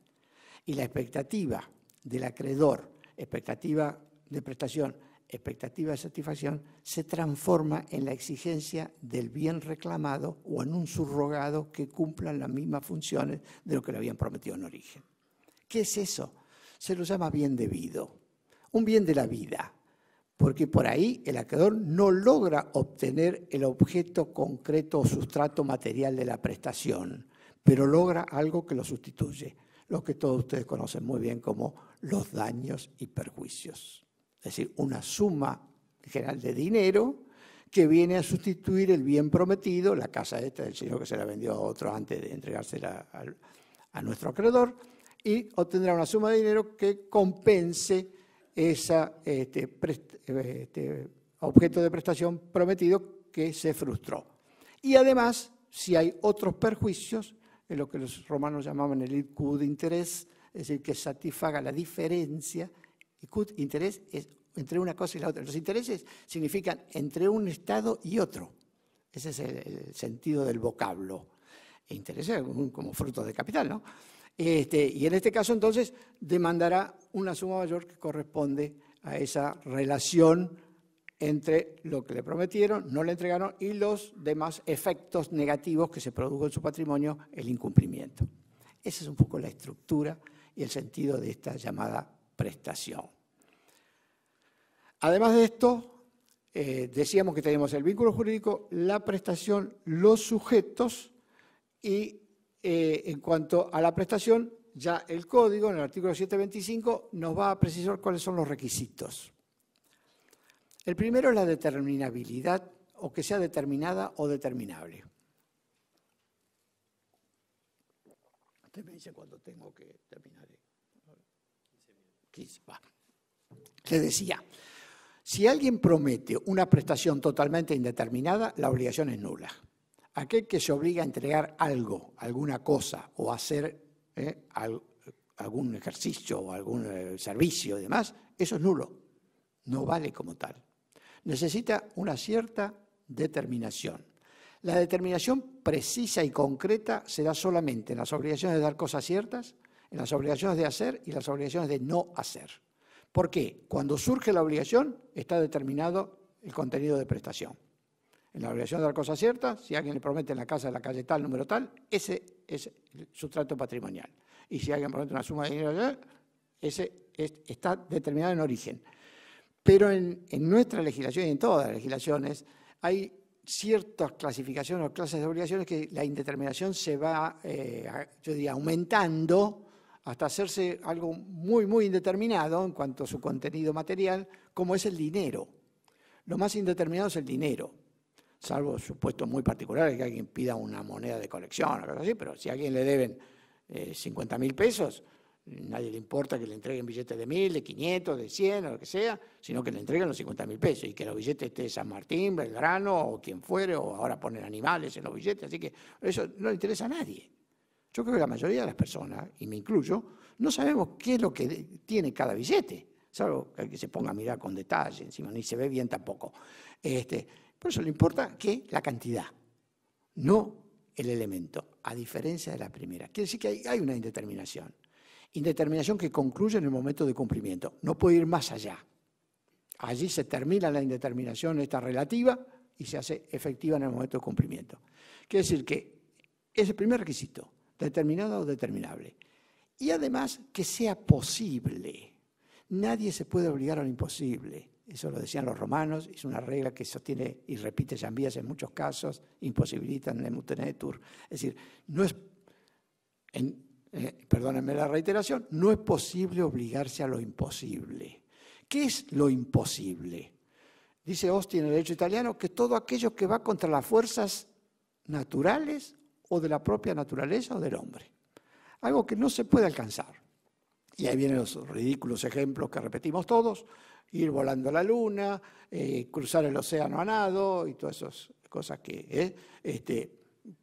Y la expectativa del acreedor, expectativa de prestación, expectativa de satisfacción, se transforma en la exigencia del bien reclamado o en un subrogado que cumplan las mismas funciones de lo que le habían prometido en origen. ¿Qué es eso? Se lo llama bien debido, un bien de la vida porque por ahí el acreedor no logra obtener el objeto concreto o sustrato material de la prestación, pero logra algo que lo sustituye, lo que todos ustedes conocen muy bien como los daños y perjuicios. Es decir, una suma general de dinero que viene a sustituir el bien prometido, la casa esta del señor que se la vendió a otro antes de entregársela a, a nuestro acreedor, y obtendrá una suma de dinero que compense ese este, este, objeto de prestación prometido que se frustró. Y además, si hay otros perjuicios, en lo que los romanos llamaban el ICUD interés, es decir, que satisfaga la diferencia, ICUD interés es entre una cosa y la otra. Los intereses significan entre un Estado y otro. Ese es el, sentido del vocablo. E interés como fruto de capital, ¿no? Este, y en este caso entonces demandará una suma mayor que corresponde a esa relación entre lo que le prometieron, no le entregaron y los demás efectos negativos que se produjo en su patrimonio, el incumplimiento. Esa es un poco la estructura y el sentido de esta llamada prestación. Además de esto, eh, decíamos que tenemos el vínculo jurídico, la prestación, los sujetos y eh, en cuanto a la prestación, ya el código, en el artículo 725, nos va a precisar cuáles son los requisitos. El primero es la determinabilidad, o que sea determinada o determinable. Usted me dice cuándo tengo que terminar. Le decía, si alguien promete una prestación totalmente indeterminada, la obligación es nula aquel que se obliga a entregar algo, alguna cosa, o hacer eh, algún ejercicio o algún eh, servicio y demás, eso es nulo, no vale como tal. Necesita una cierta determinación. La determinación precisa y concreta se da solamente en las obligaciones de dar cosas ciertas, en las obligaciones de hacer y las obligaciones de no hacer. ¿Por qué? Cuando surge la obligación está determinado el contenido de prestación en la obligación de dar cosas ciertas, si alguien le promete en la casa de la calle tal, número tal, ese es el sustrato patrimonial. Y si alguien promete una suma de dinero, ese está determinado en origen. Pero en, nuestra legislación y en todas las legislaciones hay ciertas clasificaciones o clases de obligaciones que la indeterminación se va, eh, yo diría, aumentando hasta hacerse algo muy, muy indeterminado en cuanto a su contenido material, como es el dinero. Lo más indeterminado es el dinero salvo supuestos muy particulares, que alguien pida una moneda de colección o algo así, pero si a alguien le deben 50 eh, mil pesos, nadie le importa que le entreguen billetes de mil, de 500, de 100 o lo que sea, sino que le entreguen los 50 mil pesos y que los billetes esté San Martín, Belgrano o quien fuere, o ahora ponen animales en los billetes, así que eso no le interesa a nadie. Yo creo que la mayoría de las personas, y me incluyo, no sabemos qué es lo que tiene cada billete, salvo que se ponga a mirar con detalle, encima ni se ve bien tampoco. Este, por eso le importa que la cantidad, no el elemento, a diferencia de la primera. Quiere decir que hay, una indeterminación. Indeterminación que concluye en el momento de cumplimiento. No puede ir más allá. Allí se termina la indeterminación, esta relativa, y se hace efectiva en el momento de cumplimiento. Quiere decir que es el primer requisito, determinado o determinable. Y además que sea posible. Nadie se puede obligar a lo imposible eso lo decían los romanos, es una regla que sostiene y repite Jambías en muchos casos, imposibilitan el mutenetur. Es decir, no es, eh, perdónenme la reiteración, no es posible obligarse a lo imposible. ¿Qué es lo imposible? Dice Osti en el derecho italiano que todo aquello que va contra las fuerzas naturales o de la propia naturaleza o del hombre. Algo que no se puede alcanzar. Y ahí vienen los ridículos ejemplos que repetimos todos, ir volando a la luna, eh, cruzar el océano a nado y todas esas cosas que, eh, este,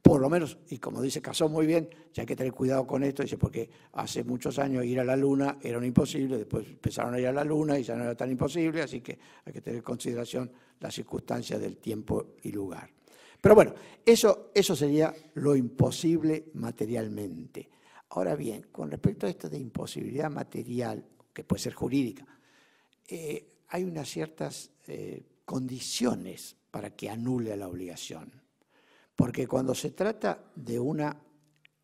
por lo menos, y como dice Casó muy bien, ya hay que tener cuidado con esto, dice, porque hace muchos años ir a la luna era un imposible, después empezaron a ir a la luna y ya no era tan imposible, así que hay que tener en consideración las circunstancias del tiempo y lugar. Pero bueno, eso, eso sería lo imposible materialmente. Ahora bien, con respecto a esto de imposibilidad material, que puede ser jurídica, hay unas ciertas eh, condiciones para que anule la obligación. Porque cuando se trata de una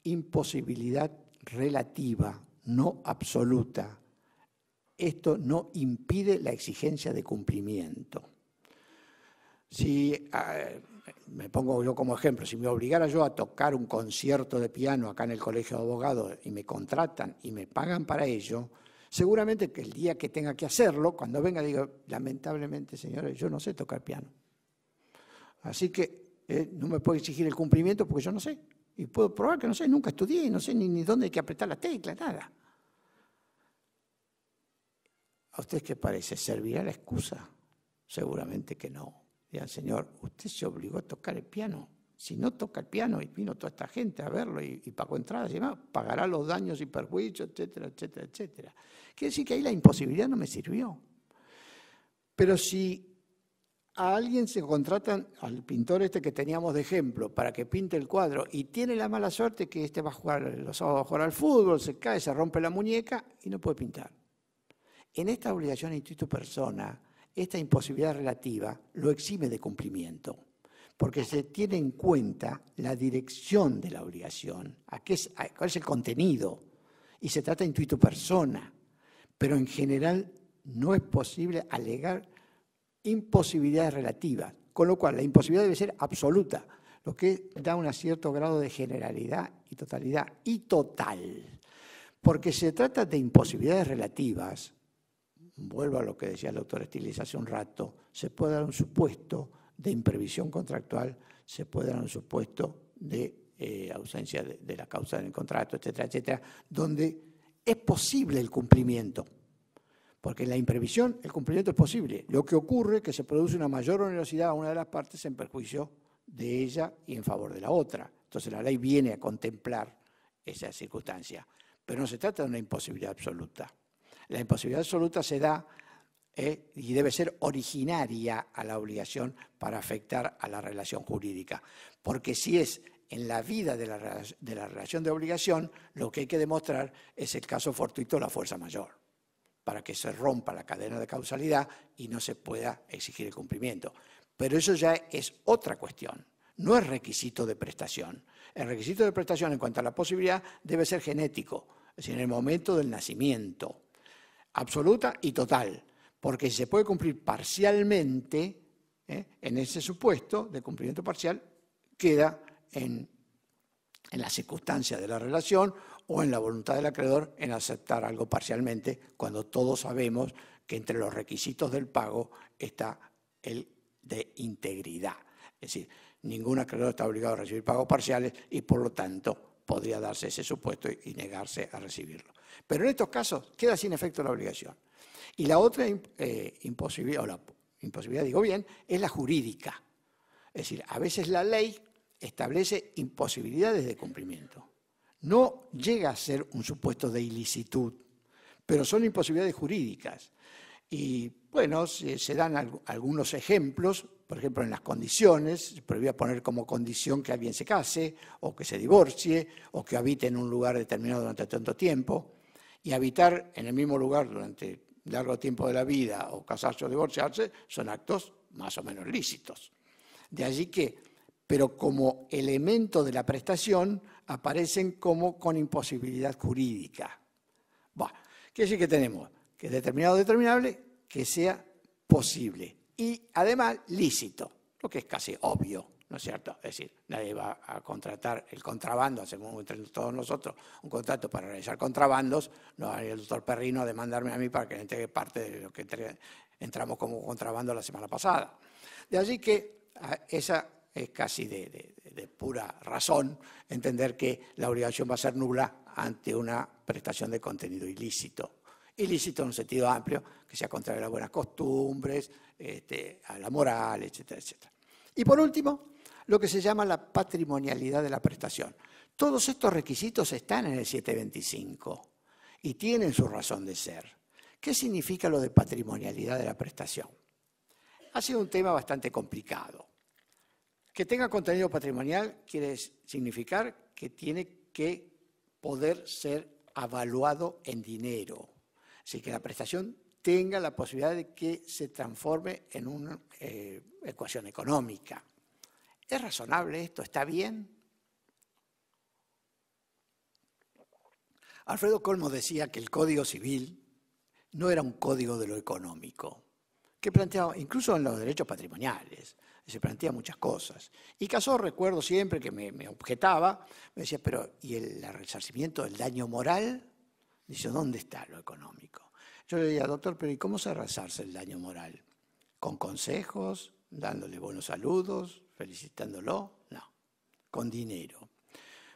imposibilidad relativa, no absoluta, esto no impide la exigencia de cumplimiento. Si me pongo yo como ejemplo, si me obligara yo a tocar un concierto de piano acá en el Colegio de Abogados y me contratan y me pagan para ello, Seguramente que el día que tenga que hacerlo, cuando venga, digo lamentablemente, señores, yo no sé tocar piano. Así que eh, no me puede exigir el cumplimiento porque yo no sé. Y puedo probar que no sé, nunca estudié y no sé ni, dónde hay que apretar la tecla, nada. ¿A usted qué parece? ¿Servirá la excusa? Seguramente que no. Digan, Señor, usted se obligó a tocar el piano. Si no toca el piano y vino toda esta gente a verlo y, pagó entradas y demás, pagará los daños y perjuicios, etcétera, etcétera, etcétera. Quiere decir que ahí la imposibilidad no me sirvió. Pero si a alguien se contratan, al pintor este que teníamos de ejemplo, para que pinte el cuadro, y tiene la mala suerte que este va a jugar, los sábados a jugar al fútbol, se cae, se rompe la muñeca y no puede pintar. En esta obligación instituto persona, esta imposibilidad relativa lo exime de cumplimiento porque se tiene en cuenta la dirección de la obligación, a qué es, cuál es el contenido, y se trata en persona. Pero en general no es posible alegar imposibilidades relativas, con lo cual la imposibilidad debe ser absoluta, lo que da un cierto grado de generalidad y totalidad y total. Porque se trata de imposibilidades relativas, vuelvo a lo que decía el doctor Stiglitz hace un rato, se puede dar un supuesto de imprevisión contractual se puede dar un supuesto de eh, ausencia de, de, la causa del contrato, etcétera, etcétera, donde es posible el cumplimiento. Porque en la imprevisión el cumplimiento es posible. Lo que ocurre es que se produce una mayor onerosidad a una de las partes en perjuicio de ella y en favor de la otra. Entonces la ley viene a contemplar esa circunstancia. Pero no se trata de una imposibilidad absoluta. La imposibilidad absoluta se da ¿eh? y debe ser originaria a la obligación para afectar a la relación jurídica. Porque si es en la vida de la, relación de obligación, lo que hay que demostrar es el caso fortuito de la fuerza mayor para que se rompa la cadena de causalidad y no se pueda exigir el cumplimiento. Pero eso ya es otra cuestión, no es requisito de prestación. El requisito de prestación en cuanto a la posibilidad debe ser genético, es decir, en el momento del nacimiento, absoluta y total. Porque si se puede cumplir parcialmente, ¿eh? en ese supuesto de cumplimiento parcial, queda en, en las circunstancias de la relación o en la voluntad del acreedor en aceptar algo parcialmente, cuando todos sabemos que entre los requisitos del pago está el de integridad. Es decir, ningún acreedor está obligado a recibir pagos parciales y por lo tanto podría darse ese supuesto y negarse a recibirlo. Pero en estos casos queda sin efecto la obligación. Y la otra eh, imposibilidad, o la imposibilidad digo bien, es la jurídica. Es decir, a veces la ley establece imposibilidades de cumplimiento. No llega a ser un supuesto de ilicitud, pero son imposibilidades jurídicas. Y bueno, se, dan algunos ejemplos, por ejemplo, en las condiciones, se prohibía poner como condición que alguien se case, o que se divorcie, o que habite en un lugar determinado durante tanto tiempo. Y habitar en el mismo lugar durante largo tiempo de la vida o casarse o divorciarse, son actos más o menos lícitos. De allí que, pero como elemento de la prestación, aparecen como con imposibilidad jurídica. Bueno, ¿qué lo que tenemos que es determinado determinable, que sea posible y además lícito, lo que es casi obvio. ¿no es cierto? Es decir, nadie va a contratar el contrabando, hacemos entre todos nosotros un contrato para realizar contrabandos, no va a hay el doctor Perrino a demandarme a mí para que le entregue parte de lo que entramos como contrabando la semana pasada. De allí que esa es casi de, pura razón entender que la obligación va a ser nula ante una prestación de contenido ilícito ilícito en un sentido amplio, que sea contrario a las buenas costumbres, este, a la moral, etcétera, etcétera. Y por último, lo que se llama la patrimonialidad de la prestación. Todos estos requisitos están en el 725 y tienen su razón de ser. ¿Qué significa lo de patrimonialidad de la prestación? Ha sido un tema bastante complicado. Que tenga contenido patrimonial quiere significar que tiene que poder ser avaluado en dinero. Así que la prestación tenga la posibilidad de que se transforme en una eh, ecuación económica. ¿Es razonable esto? ¿Está bien? Alfredo Colmo decía que el Código Civil no era un código de lo económico, que planteaba, incluso en los derechos patrimoniales, se plantea muchas cosas. Y Casó, recuerdo siempre que me, objetaba, me decía, pero ¿y el resarcimiento del daño moral? Dice, ¿dónde está lo económico? Yo le decía, doctor, pero ¿y cómo se resarce el daño moral? ¿Con consejos? ¿Dándole buenos saludos? felicitándolo, no, con dinero.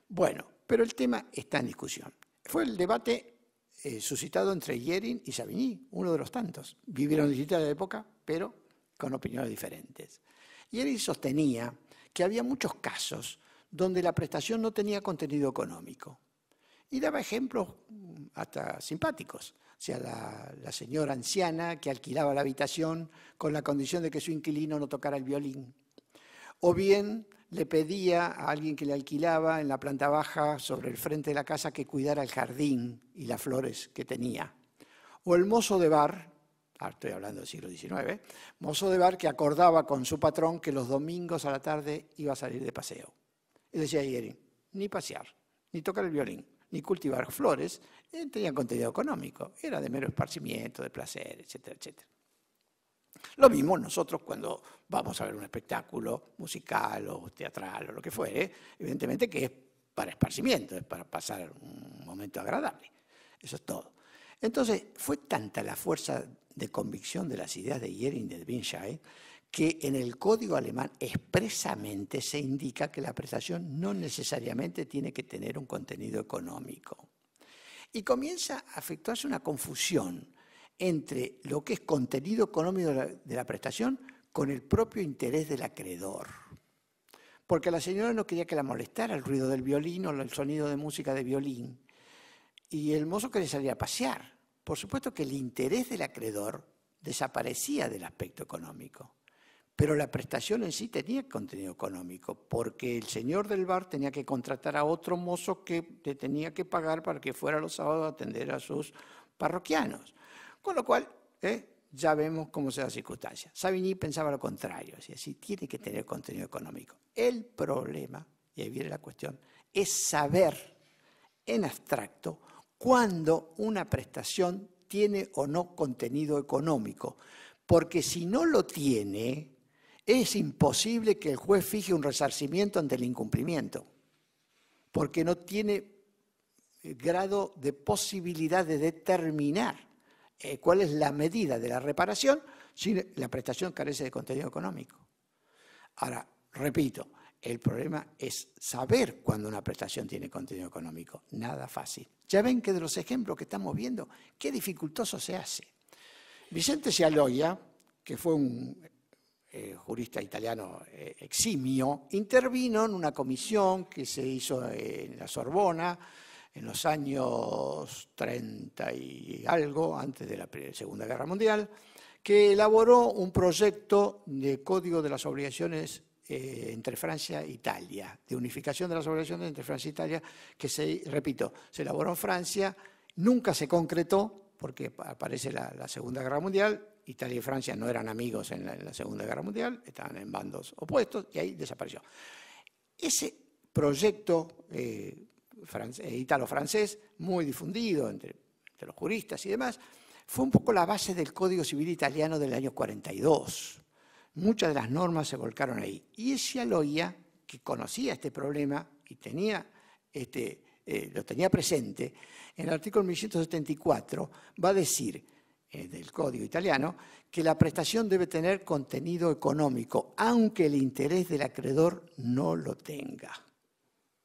Bueno, pero el tema está en discusión. Fue el debate eh, suscitado entre Yerin y Savigny, uno de los tantos. Vivieron distintas época, pero con opiniones diferentes. Yerin sostenía que había muchos casos donde la prestación no tenía contenido económico. Y daba ejemplos mm, hasta simpáticos. O sea, la, señora anciana que alquilaba la habitación con la condición de que su inquilino no tocara el violín o bien le pedía a alguien que le alquilaba en la planta baja sobre el frente de la casa que cuidara el jardín y las flores que tenía. O el mozo de bar, ah, estoy hablando del siglo XIX, mozo de bar que acordaba con su patrón que los domingos a la tarde iba a salir de paseo. Y decía Yering, ni pasear, ni tocar el violín, ni cultivar flores, eh, tenía contenido económico, era de mero esparcimiento, de placer, etcétera, etcétera. Lo mismo nosotros cuando vamos a ver un espectáculo musical o teatral o lo que fuere, evidentemente que es para esparcimiento, es para pasar un momento agradable. Eso es todo. Entonces, fue tanta la fuerza de convicción de las ideas de y de Winscheid que en el código alemán expresamente se indica que la prestación no necesariamente tiene que tener un contenido económico. Y comienza a efectuarse una confusión entre lo que es contenido económico de la, prestación con el propio interés del acreedor. Porque la señora no quería que la molestara el ruido del violín o el sonido de música de violín. Y el mozo quería salir a pasear. Por supuesto que el interés del acreedor desaparecía del aspecto económico. Pero la prestación en sí tenía contenido económico, porque el señor del bar tenía que contratar a otro mozo que le tenía que pagar para que fuera los sábados a atender a sus parroquianos. Con lo cual, ¿eh? ya vemos cómo son la circunstancias. Savigny pensaba lo contrario, Si así tiene que tener contenido económico. El problema, y ahí viene la cuestión, es saber en abstracto cuándo una prestación tiene o no contenido económico. Porque si no lo tiene, es imposible que el juez fije un resarcimiento ante el incumplimiento, porque no tiene grado de posibilidad de determinar eh, cuál es la medida de la reparación si la prestación carece de contenido económico. Ahora, repito, el problema es saber cuándo una prestación tiene contenido económico. Nada fácil. Ya ven que de los ejemplos que estamos viendo, qué dificultoso se hace. Vicente Cialoia, que fue un eh, jurista italiano eh, eximio, intervino en una comisión que se hizo en la Sorbona en los años 30 y algo, antes de la Segunda Guerra Mundial, que elaboró un proyecto de código de las obligaciones eh, entre Francia e Italia, de unificación de las obligaciones entre Francia e Italia, que se, repito, se elaboró en Francia, nunca se concretó, porque aparece la, Segunda Guerra Mundial, Italia y Francia no eran amigos en la, Segunda Guerra Mundial, estaban en bandos opuestos y ahí desapareció. Ese proyecto eh, eh, italo-francés muy difundido entre, los juristas y demás, fue un poco la base del Código Civil Italiano del año 42. Muchas de las normas se volcaron ahí. Y ese Aloia, que conocía este problema y tenía este, eh, lo tenía presente, en el artículo 1174 va a decir eh, del Código italiano que la prestación debe tener contenido económico, aunque el interés del acreedor no lo tenga.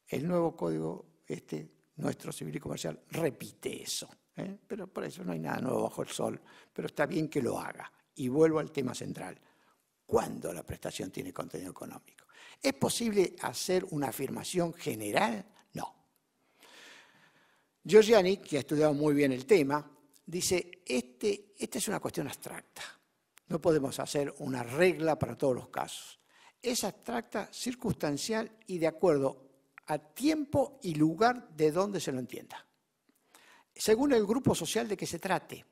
El nuevo Código este, nuestro civil y comercial repite eso. ¿eh? Pero por eso no hay nada nuevo bajo el sol, pero está bien que lo haga. Y vuelvo al tema central. ¿Cuándo la prestación tiene contenido económico? ¿Es posible hacer una afirmación general? No. Giorgiani, que ha estudiado muy bien el tema, dice, este, esta es una cuestión abstracta. No podemos hacer una regla para todos los casos. Es abstracta, circunstancial y de acuerdo a tiempo y lugar de donde se lo entienda. Según el grupo social de que se trate.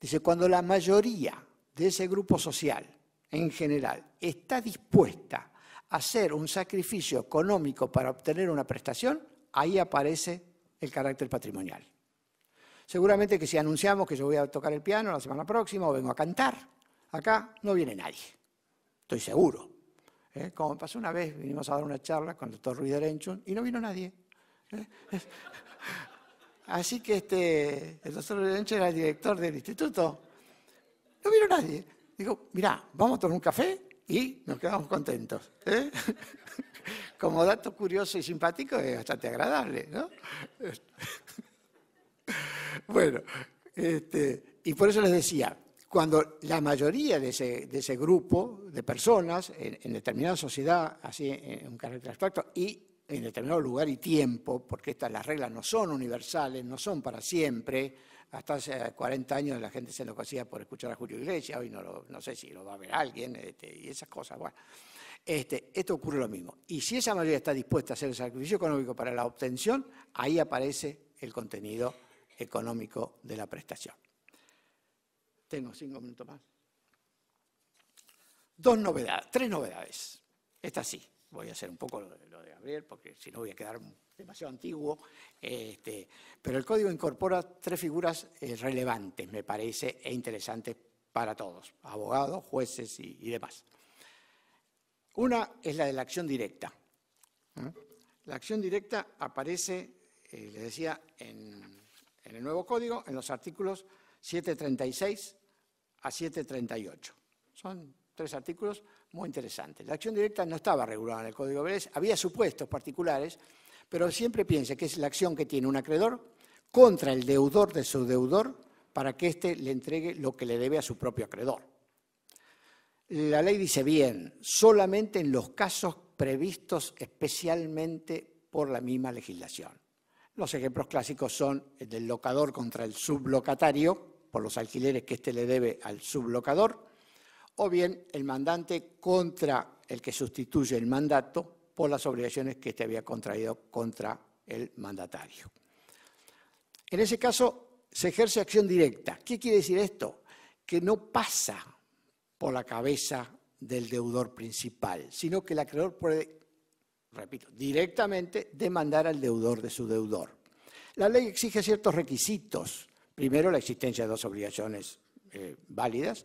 Dice, cuando la mayoría de ese grupo social en general está dispuesta a hacer un sacrificio económico para obtener una prestación, ahí aparece el carácter patrimonial. Seguramente que si anunciamos que yo voy a tocar el piano la semana próxima o vengo a cantar, acá no viene nadie. Estoy seguro. ¿eh? Como pasó una vez, vinimos a dar una charla con el doctor Ruiz Enchun y no vino nadie. ¿eh? Así que este, el doctor Ruiz Derenchun era el director del instituto. No vino nadie. Digo, mirá, vamos a tomar un café y nos quedamos contentos. ¿eh? Como dato curioso y simpático es bastante agradable, ¿no? Bueno, este, y por eso les decía, cuando la mayoría de ese, grupo de personas en, determinada sociedad, así en eh, un carácter abstracto, y en determinado lugar y tiempo, porque estas las reglas no son universales, no son para siempre. Hasta hace 40 eh, años la gente se enloquecía por escuchar a Julio Iglesias, hoy no, sé si lo va a ver alguien, este, y esas cosas. Bueno, este, esto ocurre lo mismo. Y si esa mayoría está dispuesta a hacer el sacrificio económico para la obtención, ahí aparece el contenido económico de la prestación. Tengo cinco minutos más. Dos novedades, tres novedades. Esta sí, voy a hacer un poco lo de, Gabriel, porque si no voy a quedar demasiado antiguo. Este, pero el código incorpora tres figuras eh, relevantes, me parece, e interesantes para todos, abogados, jueces y, demás. Una es la de la acción directa. ¿Mm? La acción directa aparece, eh, les decía, en, en, el nuevo código, en los artículos 736, a 7.38. Son tres artículos muy interesantes. La acción directa no estaba regulada en el Código Vélez, había supuestos particulares, pero siempre piense que es la acción que tiene un acreedor contra el deudor de su deudor para que éste le entregue lo que le debe a su propio acreedor. La ley dice bien, solamente en los casos previstos especialmente por la misma legislación. Los ejemplos clásicos son el del locador contra el sublocatario, por los alquileres que éste le debe al sublocador, o bien el mandante contra el que sustituye el mandato por las obligaciones que éste había contraído contra el mandatario. En ese caso, se ejerce acción directa. ¿Qué quiere decir esto? Que no pasa por la cabeza del deudor principal, sino que el acreedor puede, repito, directamente demandar al deudor de su deudor. La ley exige ciertos requisitos Primero, la existencia de dos obligaciones eh, válidas,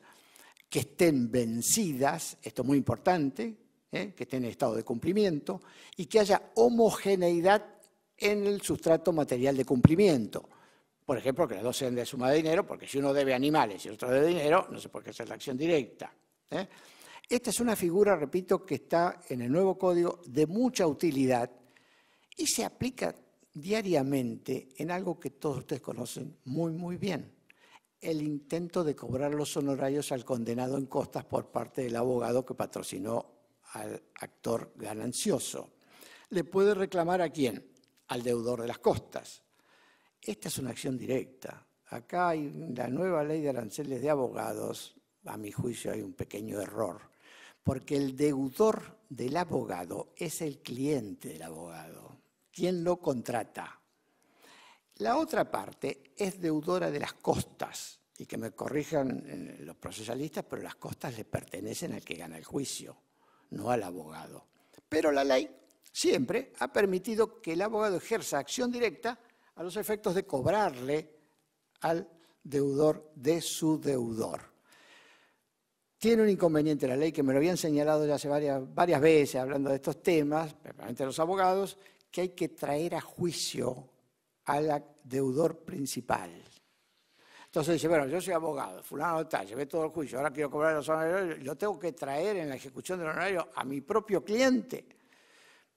que estén vencidas, esto es muy importante, eh, que estén en estado de cumplimiento, y que haya homogeneidad en el sustrato material de cumplimiento. Por ejemplo, que las dos sean de suma de dinero, porque si uno debe animales y otro debe dinero, no sé se puede hacer la acción directa. ¿eh? Esta es una figura, repito, que está en el nuevo código de mucha utilidad y se aplica diariamente en algo que todos ustedes conocen muy, muy bien, el intento de cobrar los honorarios al condenado en costas por parte del abogado que patrocinó al actor ganancioso. ¿Le puede reclamar a quién? Al deudor de las costas. Esta es una acción directa. Acá hay la nueva ley de aranceles de abogados, a mi juicio hay un pequeño error, porque el deudor del abogado es el cliente del abogado ¿Quién lo contrata. La otra parte es deudora de las costas, y que me corrijan eh, los procesalistas, pero las costas le pertenecen al que gana el juicio, no al abogado. Pero la ley siempre ha permitido que el abogado ejerza acción directa a los efectos de cobrarle al deudor de su deudor. Tiene un inconveniente la ley que me lo habían señalado ya hace varias, veces hablando de estos temas, principalmente los abogados, que hay que traer a juicio al deudor principal. Entonces dice, bueno, yo soy abogado, fulano de tal, llevé todo el juicio, ahora quiero cobrar los honorarios, lo tengo que traer en la ejecución del honorario a mi propio cliente.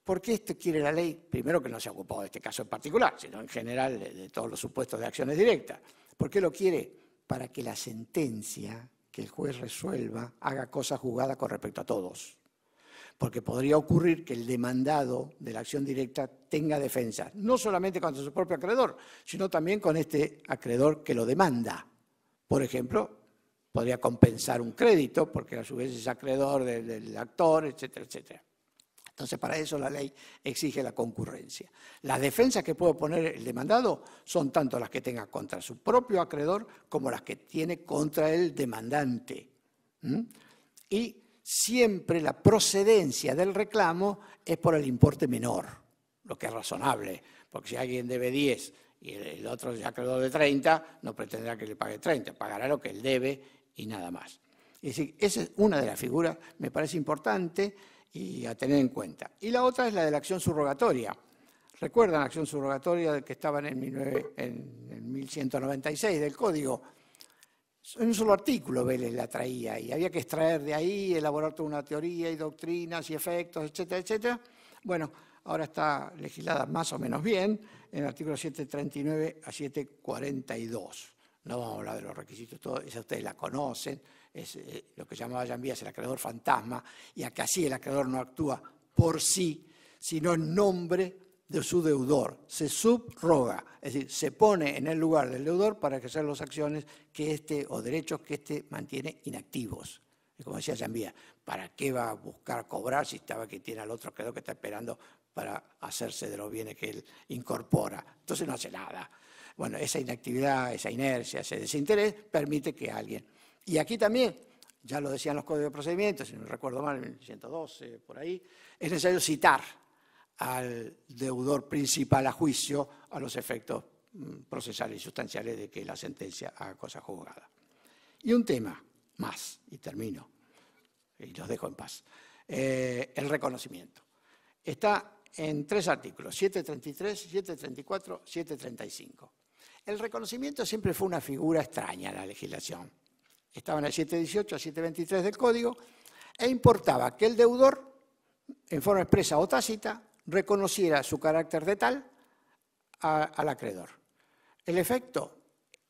¿Por qué esto quiere la ley? Primero que no se ha ocupado de este caso en particular, sino en general de, todos los supuestos de acciones directas. ¿Por qué lo quiere? Para que la sentencia que el juez resuelva haga cosa jugada con respecto a todos porque podría ocurrir que el demandado de la acción directa tenga defensa, no solamente contra su propio acreedor, sino también con este acreedor que lo demanda. Por ejemplo, podría compensar un crédito, porque a su vez es acreedor del, actor, etcétera, etcétera. Entonces, para eso la ley exige la concurrencia. Las defensas que puede poner el demandado son tanto las que tenga contra su propio acreedor como las que tiene contra el demandante. Y siempre la procedencia del reclamo es por el importe menor, lo que es razonable, porque si alguien debe 10 y el otro ya quedó de 30, no pretenderá que le pague 30, pagará lo que él debe y nada más. Es decir, esa es una de las figuras, me parece importante y a tener en cuenta. Y la otra es la de la acción subrogatoria. ¿Recuerdan la acción surrogatoria que estaba en, el 1196 del Código? en un solo artículo Vélez la traía y había que extraer de ahí, elaborar toda una teoría y doctrinas y efectos, etcétera, etcétera. Bueno, ahora está legislada más o menos bien en el artículo 739 a 742. No vamos a hablar de los requisitos, todo, esa ustedes la conocen, es eh, lo que llamaba Vías el acreedor fantasma, y acá sí el acreedor no actúa por sí, sino en nombre de su deudor, se subroga, es decir, se pone en el lugar del deudor para ejercer las acciones que este, o derechos que éste mantiene inactivos. como decía Sanvía ¿para qué va a buscar cobrar si estaba que tiene al otro creo que está esperando para hacerse de los bienes que él incorpora? Entonces no hace nada. Bueno, esa inactividad, esa inercia, ese desinterés permite que alguien. Y aquí también ya lo decían los códigos de procedimiento, si no recuerdo mal, en 112, por ahí, es necesario citar al deudor principal a juicio a los efectos mm, procesales y sustanciales de que la sentencia haga cosa juzgada. Y un tema más, y termino, y los dejo en paz, eh, el reconocimiento. Está en tres artículos, 733, 734, 735. El reconocimiento siempre fue una figura extraña en la legislación. Estaba en el 718 a 723 del Código e importaba que el deudor, en forma expresa o tácita, reconociera su carácter de tal al acreedor. El efecto,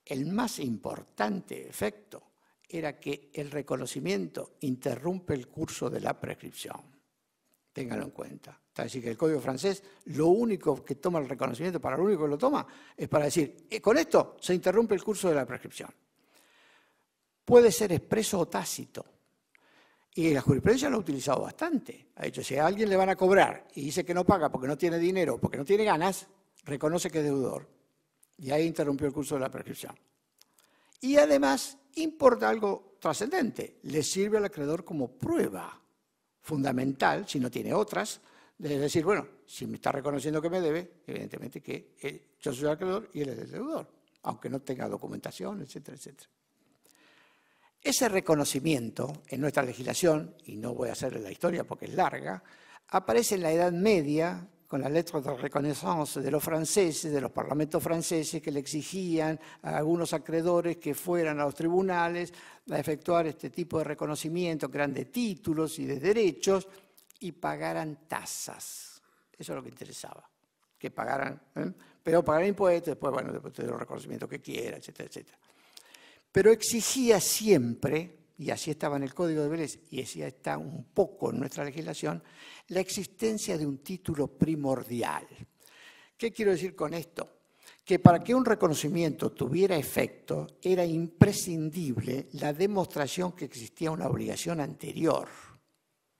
el más importante efecto, era que el reconocimiento interrumpe el curso de la prescripción. Ténganlo en cuenta. Es decir, que el Código francés lo único que toma el reconocimiento, para lo único que lo toma, es para decir, eh, con esto se interrumpe el curso de la prescripción. Puede ser expreso o tácito y la jurisprudencia lo ha utilizado bastante. Ha dicho, si a alguien le van a cobrar y dice que no paga porque no tiene dinero, porque no tiene ganas, reconoce que es deudor. Y ahí interrumpió el curso de la prescripción. Y además importa algo trascendente. Le sirve al acreedor como prueba fundamental, si no tiene otras, de decir, bueno, si me está reconociendo que me debe, evidentemente que eh, yo soy el acreedor y él es el deudor, aunque no tenga documentación, etcétera, etcétera. Ese reconocimiento en nuestra legislación, y no voy a hacer la historia porque es larga, aparece en la Edad Media con las letra de reconnaissance de los franceses, de los parlamentos franceses, que le exigían a algunos acreedores que fueran a los tribunales a efectuar este tipo de reconocimiento, que eran de títulos y de derechos, y pagaran tasas. Eso es lo que interesaba, que pagaran, ¿eh? pero pagar impuestos, después, bueno, después de los reconocimientos que quiera, etcétera, etcétera pero exigía siempre, y así estaba en el Código de Vélez, y así está un poco en nuestra legislación, la existencia de un título primordial. ¿Qué quiero decir con esto? que para que un reconocimiento tuviera efecto era imprescindible la demostración que existía una obligación anterior.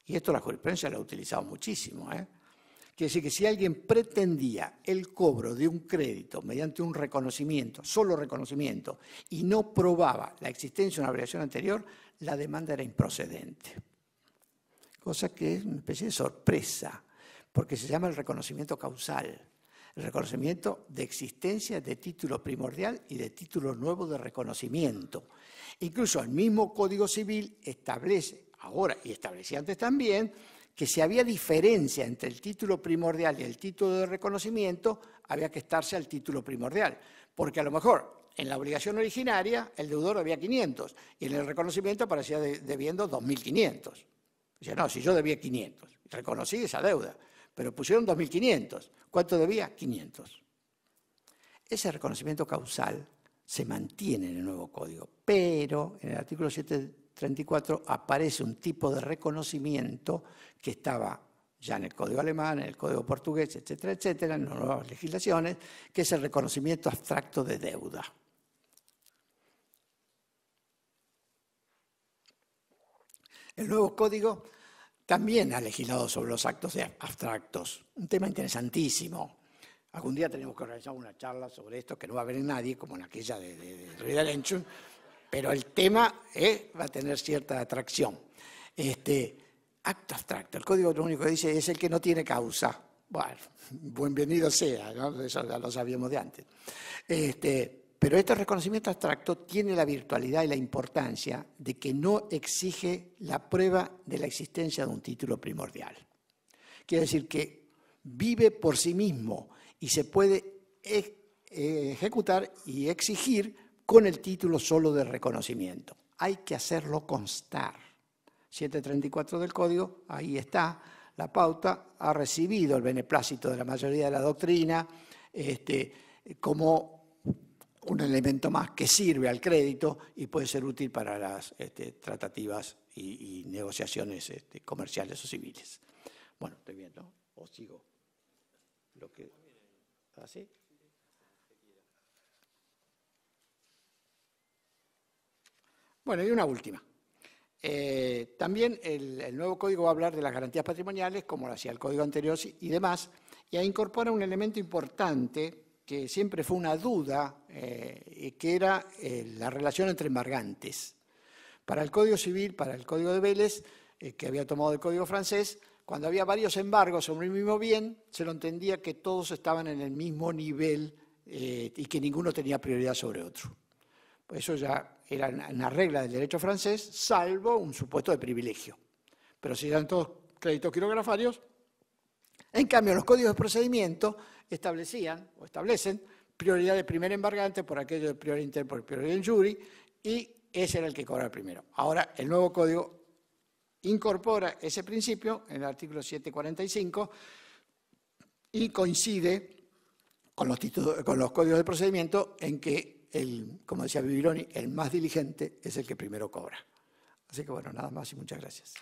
Y esto la jurisprudencia la ha utilizado muchísimo. ¿eh? Quiere decir que si alguien pretendía el cobro de un crédito mediante un reconocimiento, solo reconocimiento, y no probaba la existencia de una obligación anterior, la demanda era improcedente. Cosa que es una especie de sorpresa, porque se llama el reconocimiento causal, el reconocimiento de existencia de título primordial y de título nuevo de reconocimiento. Incluso el mismo Código Civil establece, ahora y establecía antes también, que si había diferencia entre el título primordial y el título de reconocimiento, había que estarse al título primordial, porque a lo mejor en la obligación originaria el deudor debía 500 y en el reconocimiento aparecía debiendo 2.500. Dice, no, si yo debía 500, reconocí esa deuda, pero pusieron 2.500. ¿Cuánto debía? 500. Ese reconocimiento causal se mantiene en el nuevo código, pero en el artículo 7 34 aparece un tipo de reconocimiento que estaba ya en el código alemán, en el código portugués, etcétera, etcétera, en las nuevas legislaciones, que es el reconocimiento abstracto de deuda. El nuevo código también ha legislado sobre los actos abstractos, un tema interesantísimo. Algún día tenemos que organizar una charla sobre esto que no va a haber nadie, como en aquella de, de, de pero el tema eh, va a tener cierta atracción. Este, acto abstracto, el código lo único que dice es el que no tiene causa. Bueno, bienvenido sea, eso ya lo sabíamos de antes. Este, pero este reconocimiento abstracto tiene la virtualidad y la importancia de que no exige la prueba de la existencia de un título primordial. Quiere decir que vive por sí mismo y se puede e, eh, ejecutar y exigir con el título solo de reconocimiento. Hay que hacerlo constar. 734 del Código, ahí está, la pauta ha recibido el beneplácito de la mayoría de la doctrina este, como un elemento más que sirve al crédito y puede ser útil para las este, tratativas y, negociaciones este, comerciales o civiles. Bueno, estoy viendo, o sigo lo que... ¿Así? ¿Ah, Bueno, y una última. Eh, también el, nuevo código va a hablar de las garantías patrimoniales, como lo hacía el código anterior y demás, y ahí incorpora un elemento importante que siempre fue una duda, eh, que era eh, la relación entre embargantes. Para el Código Civil, para el Código de Vélez, que había tomado el Código francés, cuando había varios embargos sobre el mismo bien, se lo entendía que todos estaban en el mismo nivel y que ninguno tenía prioridad sobre otro. eso ya era una regla del derecho francés, salvo un supuesto de privilegio. Pero si eran todos créditos quirografarios, en cambio los códigos de procedimiento establecían o establecen prioridad de primer embargante por aquello de prior inter por prior jury, y ese era el que cobraba primero. Ahora el nuevo código incorpora ese principio en el artículo 745 y coincide con los códigos de procedimiento en que el, como decía Vivironi, el más diligente es el que primero cobra. Así que bueno, nada más y muchas gracias.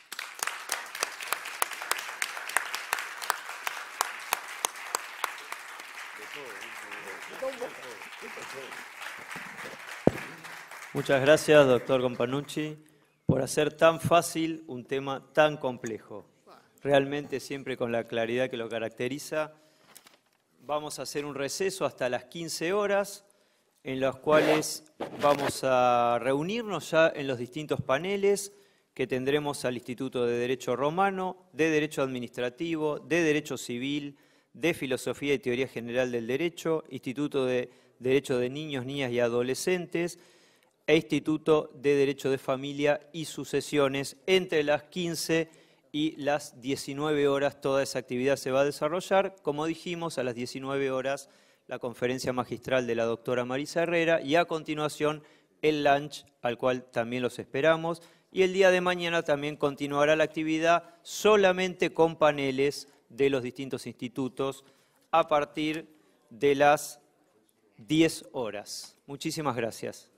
Muchas gracias, doctor Companucci, por hacer tan fácil un tema tan complejo. Realmente siempre con la claridad que lo caracteriza. Vamos a hacer un receso hasta las 15 horas en las cuales vamos a reunirnos ya en los distintos paneles que tendremos al Instituto de Derecho Romano, de Derecho Administrativo, de Derecho Civil, de Filosofía y Teoría General del Derecho, Instituto de Derecho de Niños, Niñas y Adolescentes e Instituto de Derecho de Familia y Sucesiones. Entre las 15 y las 19 horas toda esa actividad se va a desarrollar, como dijimos, a las 19 horas la conferencia magistral de la doctora Marisa Herrera y a continuación el lunch al cual también los esperamos y el día de mañana también continuará la actividad solamente con paneles de los distintos institutos a partir de las 10 horas. Muchísimas gracias.